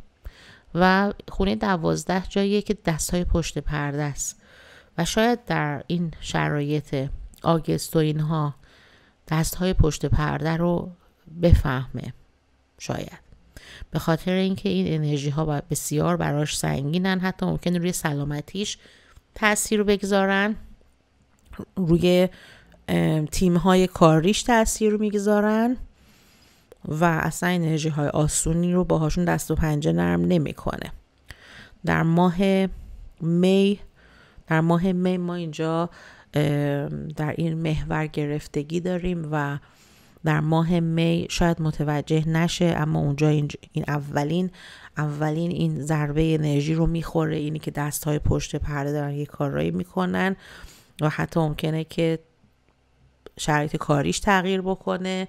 و خونه دوازده جاییه که دست های پشت پرده است و شاید در این شرایط آگست و اینها دست های پشت پرده رو بفهمه شاید به خاطر اینکه این انرژی ها بسیار براش سنگینن حتی ممکن روی سلامتیش تاثیر بگذارن روی تیم های کاریش تاثیر میگذارن و اصلا انرژی های آسونی رو باهاشون دست و پنجه نرم نمیکنه در ماه می در ماه می ما اینجا در این محور گرفتگی داریم و در ماه می شاید متوجه نشه اما اونجا این اولین اولین این ضربه انرژی رو میخوره اینی که دست های پشت پرده دارن یه کارایی میکنن و حتی ممکنه که شرایط کاریش تغییر بکنه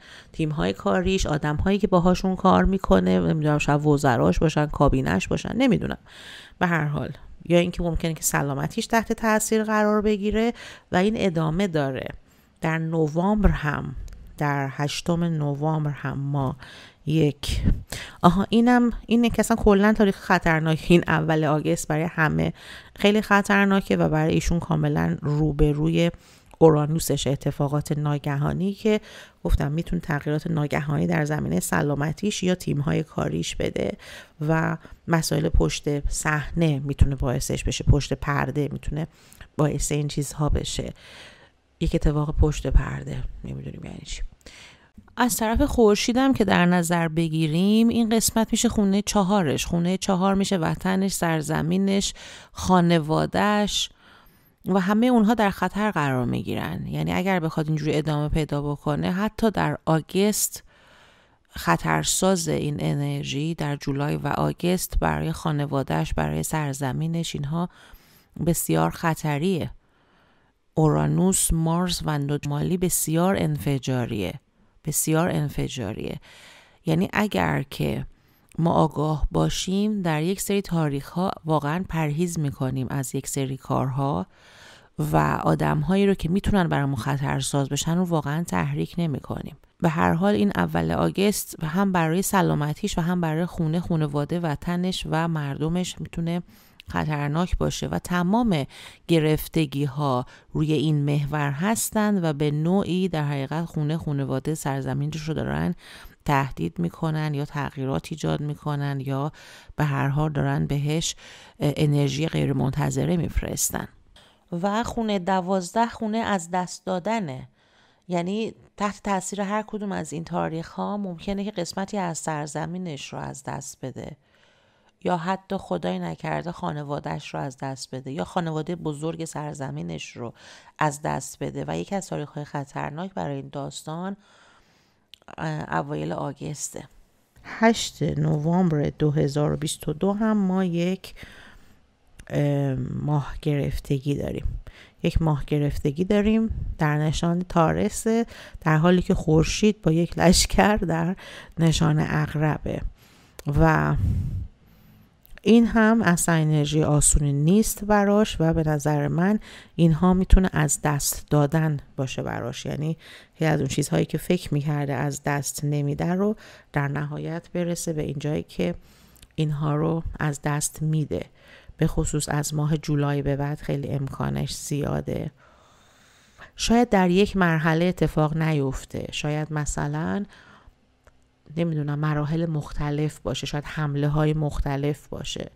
های کاریش هایی که باهاشون کار میکنه نمیدونم شاید وزراش باشن کابینش باشن نمیدونم به هر حال یا اینکه ممکنه که سلامتیش تحت تاثیر قرار بگیره و این ادامه داره در نوامبر هم در هشتم نوامبر هم ما یک آها اینم این که اصلا کلا تاریخ خطرناک این اول آگست برای همه خیلی خطرناکه و برای ایشون کاملا روبروی اورانوسش اتفاقات ناگهانی که گفتم میتونه تغییرات ناگهانی در زمینه سلامتیش یا تیمهای کاریش بده و مسائل پشت صحنه میتونه باعثش بشه پشت پرده میتونه باعث این چیزها بشه یک اتفاق پشت پرده نمیدونیم یعنی چی از طرف خورشیدم که در نظر بگیریم این قسمت میشه خونه چهارش خونه چهار میشه وطنش سرزمینش خانوادهش و همه اونها در خطر قرار میگیرن یعنی اگر بخواد اینجوری ادامه پیدا بکنه حتی در آگست خطرساز این انرژی در جولای و آگست برای خانوادهش برای سرزمینش اینها بسیار خطریه اورانوس مارس و مالی بسیار انفجاریه بسیار انفجاریه یعنی اگر که ما آگاه باشیم در یک سری تاریخ ها واقعا پرهیز میکنیم از یک سری کارها و آدمهایی رو که میتونن برامون خطرساز بشن رو واقعا تحریک نمیکنیم به هر حال این اول آگست و هم برای سلامتیش و هم برای خونه خونواده وطنش و مردمش میتونه خطرناک باشه و تمام گرفتگی ها روی این محور هستند و به نوعی در حقیقت خونه خونواده سرزمینش رو دارن تهدید میکنن یا تغییرات ایجاد میکنن یا به هر حال دارن بهش انرژی غیرمنتظره میفرستن و خونه دوازده خونه از دست دادنه یعنی تحت تاثیر هر کدوم از این تاریخ ها ممکنه که قسمتی از سرزمینش رو از دست بده یا حتی خدای نکرده خانوادهش رو از دست بده یا خانواده بزرگ سرزمینش رو از دست بده و یکی از تاریخ های خطرناک برای این داستان اوایل آگسته 8 نوامبر 2022 هم ما یک ماه گرفتگی داریم یک ماه گرفتگی داریم در نشان تارسه در حالی که خورشید با یک لشکر در نشان اقربه و این هم از انرژی آسونی نیست براش و به نظر من اینها میتونه از دست دادن باشه براش یعنی هی از اون چیزهایی که فکر میکرده از دست نمیده رو در نهایت برسه به اینجایی که اینها رو از دست میده به خصوص از ماه جولای به بعد خیلی امکانش زیاده شاید در یک مرحله اتفاق نیفته شاید مثلا نمیدونم مراحل مختلف باشه شاید حمله های مختلف باشه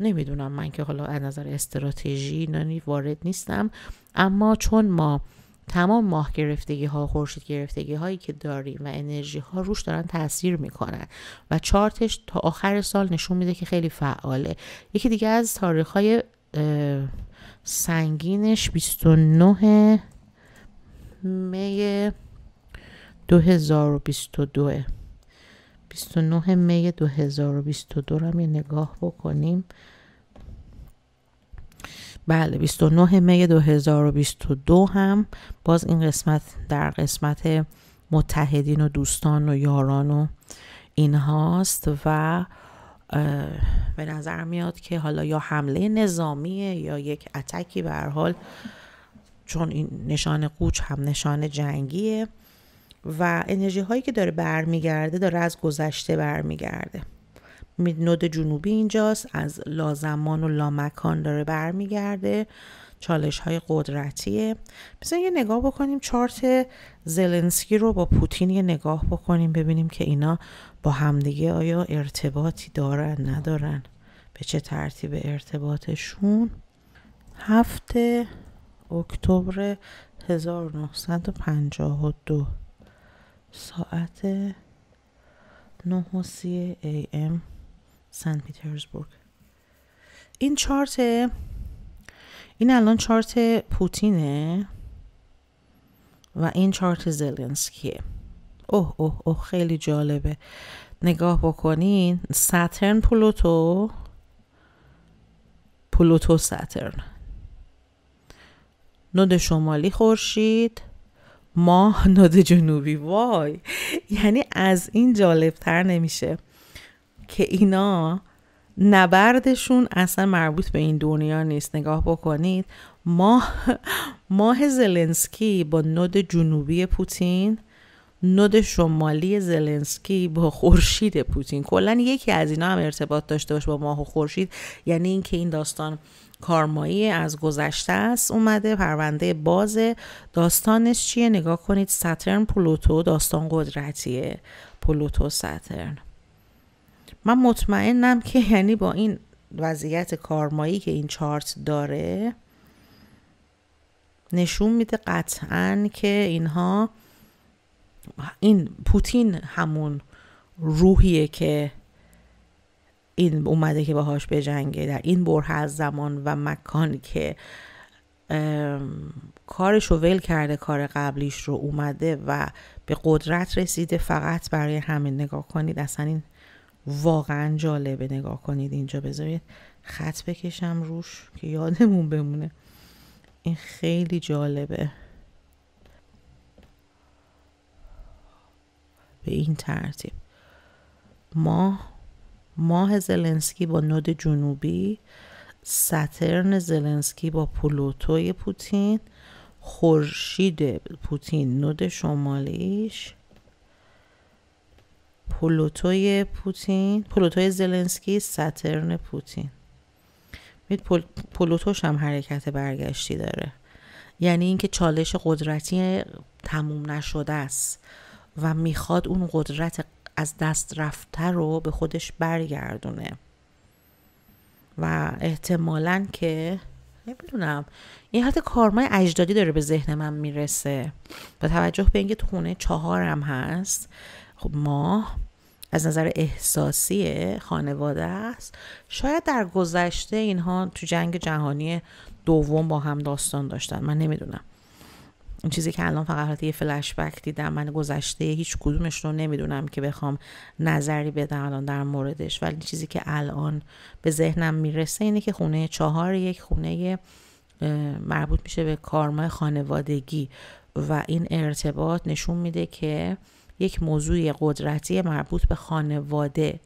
نمیدونم من که حالا از نظر استراتژی نانی وارد نیستم اما چون ما تمام ماه گرفتگی ها خورشید گرفتگی هایی که داریم و انرژی ها روش دارن تاثیر میکنن و چارتش تا آخر سال نشون میده که خیلی فعاله یکی دیگه از تاریخ های سنگینش 29 می 2022 29 می 2022 رو هم یه نگاه بکنیم بله 29 می 2022 هم باز این قسمت در قسمت متحدین و دوستان و یاران و این هاست و به نظر میاد که حالا یا حمله نظامیه یا یک اتکی به حال چون این نشان قوچ هم نشان جنگیه و انرژی هایی که داره برمیگرده داره از گذشته برمیگرده نود جنوبی اینجاست از لازمان و لامکان داره برمیگرده چالش های قدرتیه مثلا یه نگاه بکنیم چارت زلنسکی رو با پوتین یه نگاه بکنیم ببینیم که اینا با همدیگه آیا ارتباطی دارن ندارن به چه ترتیب ارتباطشون هفته اکتبر 1952 ساعت 9 و ای سن پیترزبورگ این چارت این الان چارت پوتینه و این چارت زلنسکیه اوه اوه اوه خیلی جالبه نگاه بکنین ساترن پلوتو پلوتو ساترن نود شمالی خورشید ماه نود جنوبی وای یعنی از این جالبتر نمیشه که اینا نبردشون اصلا مربوط به این دنیا نیست نگاه بکنید ماه ماه زلنسکی با نود جنوبی پوتین نود شمالی زلنسکی با خورشید پوتین کلا یکی از اینا هم ارتباط داشته باشه با ماه و خورشید یعنی اینکه این داستان کارمایی از گذشته است اومده پرونده باز داستانش چیه نگاه کنید ساترن پلوتو داستان قدرتیه پلوتو ساترن من مطمئنم که یعنی با این وضعیت کارمایی که این چارت داره نشون میده قطعا که اینها این پوتین همون روحیه که این اومده که باهاش بجنگه در این بره از زمان و مکان که کارش رو ول کرده کار قبلیش رو اومده و به قدرت رسیده فقط برای همین نگاه کنید اصلا این واقعا جالبه نگاه کنید اینجا بذارید خط بکشم روش که یادمون بمونه این خیلی جالبه به این ترتیب ماه ماه زلنسکی با نود جنوبی سترن زلنسکی با پولوتوی پوتین خورشید پوتین نود شمالیش پلوتوی پوتین پلوتوی زلنسکی سترن پوتین پل، پلوتوش هم حرکت برگشتی داره یعنی اینکه چالش قدرتی تموم نشده است و میخواد اون قدرت از دست رفته رو به خودش برگردونه و احتمالا که نمیدونم این حالت کارمای اجدادی داره به ذهن من میرسه با توجه به اینکه تو خونه چهارم هست خب ماه از نظر احساسی خانواده است شاید در گذشته اینها تو جنگ جهانی دوم با هم داستان داشتن من نمیدونم این چیزی که الان فقط یه فلش بک دیدم من گذشته هیچ کدومش رو نمیدونم که بخوام نظری بدم الان در موردش ولی چیزی که الان به ذهنم میرسه اینه که خونه چهار یک خونه مربوط میشه به کارما خانوادگی و این ارتباط نشون میده که یک موضوع قدرتی مربوط به خانواده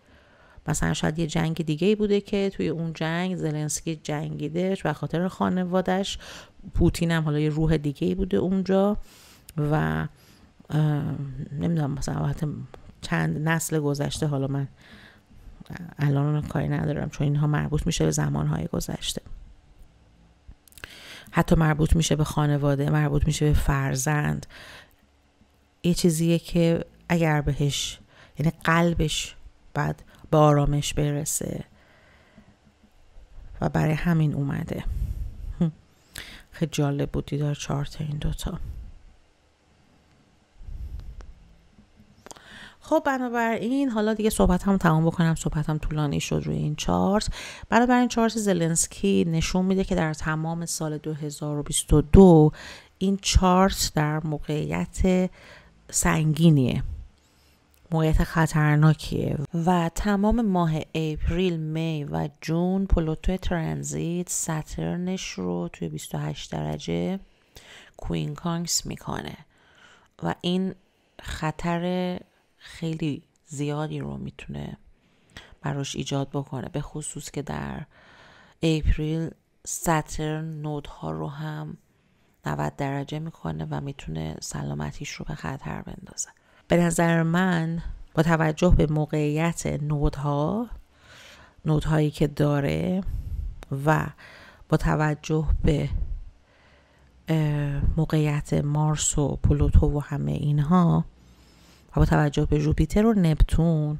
مثلا شاید یه جنگ دیگه بوده که توی اون جنگ زلنسکی جنگیده و خاطر خانوادهش پوتین هم حالا یه روح دیگه بوده اونجا و نمیدونم مثلا چند نسل گذشته حالا من الان کاری ندارم چون اینها مربوط میشه به زمانهای گذشته حتی مربوط میشه به خانواده مربوط میشه به فرزند یه چیزیه که اگر بهش یعنی قلبش بعد به آرامش برسه و برای همین اومده خیلی جالب بود دیدار چارت این دوتا خب بنابراین حالا دیگه صحبت هم تمام بکنم صحبت هم طولانی شد روی این چارت بنابراین چارت زلنسکی نشون میده که در تمام سال 2022 این چارت در موقعیت سنگینیه موقعیت خطرناکیه و تمام ماه اپریل، می و جون پلوتو ترانزیت سترنش رو توی 28 درجه کوین کانگس میکنه و این خطر خیلی زیادی رو میتونه براش ایجاد بکنه به خصوص که در اپریل سترن نودها رو هم 90 درجه میکنه و میتونه سلامتیش رو به خطر بندازه به نظر من با توجه به موقعیت نودها نودهایی که داره و با توجه به موقعیت مارس و پلوتو و همه اینها و با توجه به جوپیتر و نپتون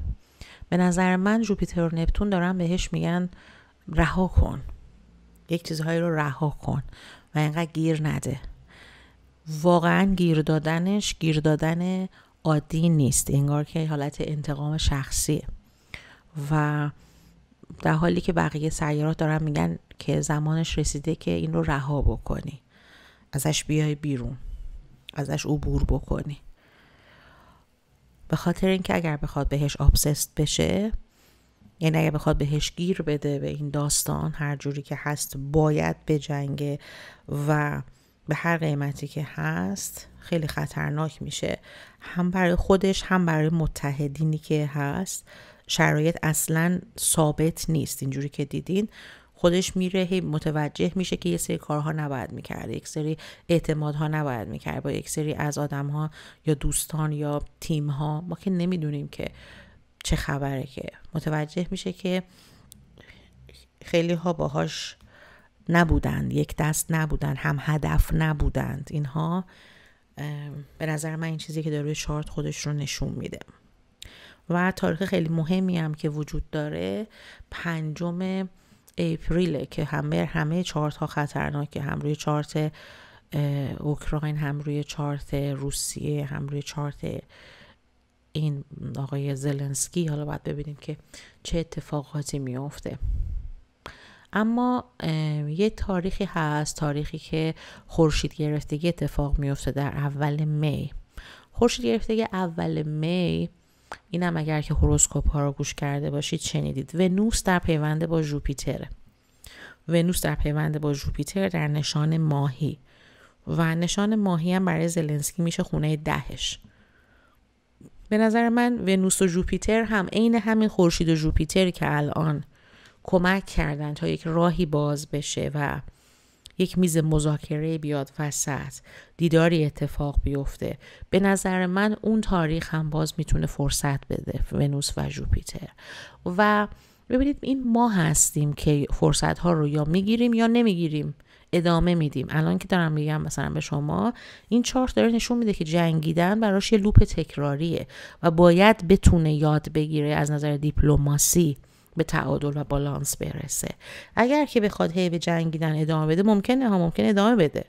به نظر من جوپیتر و نپتون دارن بهش میگن رها کن یک چیزهایی رو رها کن و اینقدر گیر نده واقعا گیر دادنش گیر دادن عادی نیست انگار که حالت انتقام شخصیه و در حالی که بقیه سیارات دارن میگن که زمانش رسیده که این رو رها بکنی ازش بیای بیرون ازش عبور بکنی به خاطر اینکه اگر بخواد بهش آبسست بشه یعنی اگه بخواد بهش گیر بده به این داستان هر جوری که هست باید بجنگه و به هر قیمتی که هست خیلی خطرناک میشه هم برای خودش هم برای متحدینی که هست شرایط اصلا ثابت نیست اینجوری که دیدین خودش میره متوجه میشه که یه سری کارها نباید میکرد یک سری اعتمادها نباید میکرد با یک سری از آدمها یا دوستان یا تیمها ما که نمیدونیم که چه خبره که متوجه میشه که خیلی ها باهاش نبودند یک دست نبودند هم هدف نبودند اینها به نظر من این چیزی که داره چارت خودش رو نشون میده و تاریخ خیلی مهمی هم که وجود داره پنجم اپریله که همه همه چارت ها خطرناکه هم روی چارت اوکراین هم روی چارت روسیه هم روی چارت این آقای زلنسکی حالا باید ببینیم که چه اتفاقاتی میافته. اما یه تاریخی هست تاریخی که خورشید گرفتگی اتفاق میفته در اول می خورشید گرفتگی اول می اینم اگر که هوروسکوپ ها رو گوش کرده باشید شنیدید ونوس در پیوند با جوپیتر ونوس در پیوند با جوپیتر در نشان ماهی و نشان ماهی هم برای زلنسکی میشه خونه دهش به نظر من ونوس و جوپیتر هم عین همین خورشید و جوپیتر که الان کمک کردن تا یک راهی باز بشه و یک میز مذاکره بیاد وسط دیداری اتفاق بیفته به نظر من اون تاریخ هم باز میتونه فرصت بده ونوس و جوپیتر و ببینید این ما هستیم که فرصت ها رو یا میگیریم یا نمیگیریم ادامه میدیم الان که دارم میگم مثلا به شما این چارت داره نشون میده که جنگیدن براش یه لوپ تکراریه و باید بتونه یاد بگیره از نظر دیپلماسی به تعادل و بالانس برسه اگر که بخواد هی به جنگیدن ادامه بده ممکنه ها ممکنه ادامه بده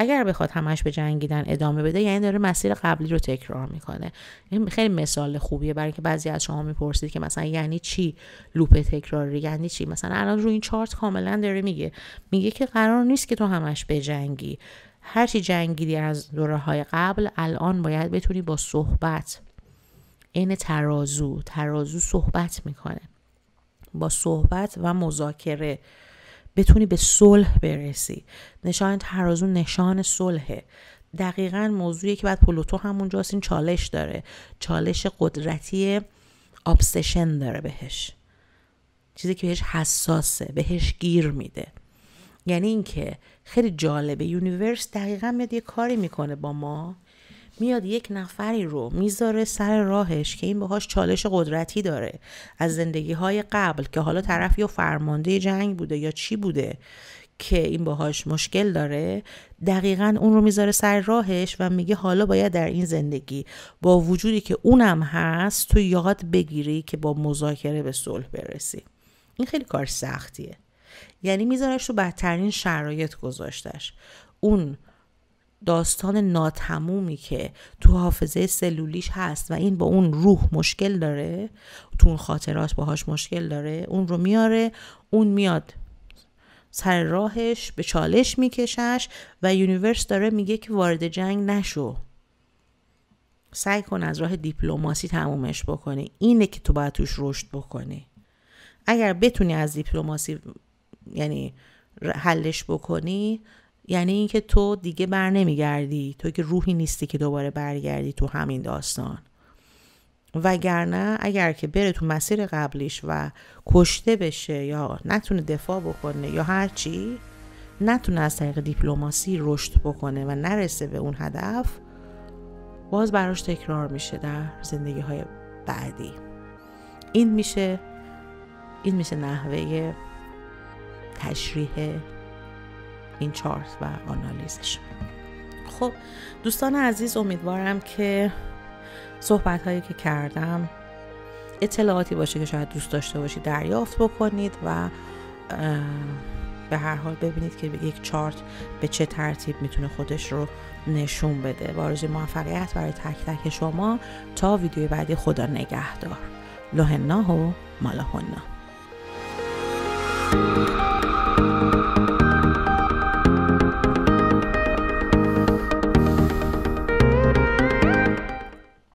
اگر بخواد همش به جنگیدن ادامه بده یعنی داره مسیر قبلی رو تکرار میکنه این خیلی مثال خوبیه برای اینکه بعضی از شما میپرسید که مثلا یعنی چی لوپ تکراری یعنی چی مثلا الان روی این چارت کاملا داره میگه میگه که قرار نیست که تو همش بجنگی هرچی جنگیدی از دوره های قبل الان باید بتونی با صحبت این ترازو ترازو صحبت میکنه با صحبت و مذاکره بتونی به صلح برسی نشان ترازو نشان صلحه دقیقا موضوعی که بعد پلوتو همونجاست این چالش داره چالش قدرتی ابسشن داره بهش چیزی که بهش حساسه بهش گیر میده یعنی اینکه خیلی جالبه یونیورس دقیقا میاد یه کاری میکنه با ما میاد یک نفری رو میذاره سر راهش که این باهاش چالش قدرتی داره از زندگی های قبل که حالا طرف یا فرمانده جنگ بوده یا چی بوده که این باهاش مشکل داره دقیقا اون رو میذاره سر راهش و میگه حالا باید در این زندگی با وجودی که اونم هست تو یاد بگیری که با مذاکره به صلح برسی این خیلی کار سختیه یعنی میذارش تو بدترین شرایط گذاشتش اون داستان ناتمومی که تو حافظه سلولیش هست و این با اون روح مشکل داره تو اون خاطرات باهاش مشکل داره اون رو میاره اون میاد سر راهش به چالش میکشش و یونیورس داره میگه که وارد جنگ نشو سعی کن از راه دیپلوماسی تمومش بکنی اینه که تو باید توش رشد بکنی اگر بتونی از دیپلوماسی یعنی حلش بکنی یعنی اینکه تو دیگه بر نمیگردی تو که روحی نیستی که دوباره برگردی تو همین داستان وگرنه اگر که بره تو مسیر قبلیش و کشته بشه یا نتونه دفاع بکنه یا هرچی نتونه از طریق دیپلماسی رشد بکنه و نرسه به اون هدف باز براش تکرار میشه در زندگی های بعدی این میشه این میشه نحوه تشریح این چارت و آنالیزش خب دوستان عزیز امیدوارم که صحبت هایی که کردم اطلاعاتی باشه که شاید دوست داشته باشید دریافت بکنید و به هر حال ببینید که یک چارت به چه ترتیب میتونه خودش رو نشون بده با موفقیت برای تک تک شما تا ویدیوی بعدی خدا نگهدار لوهناه و مالاهنا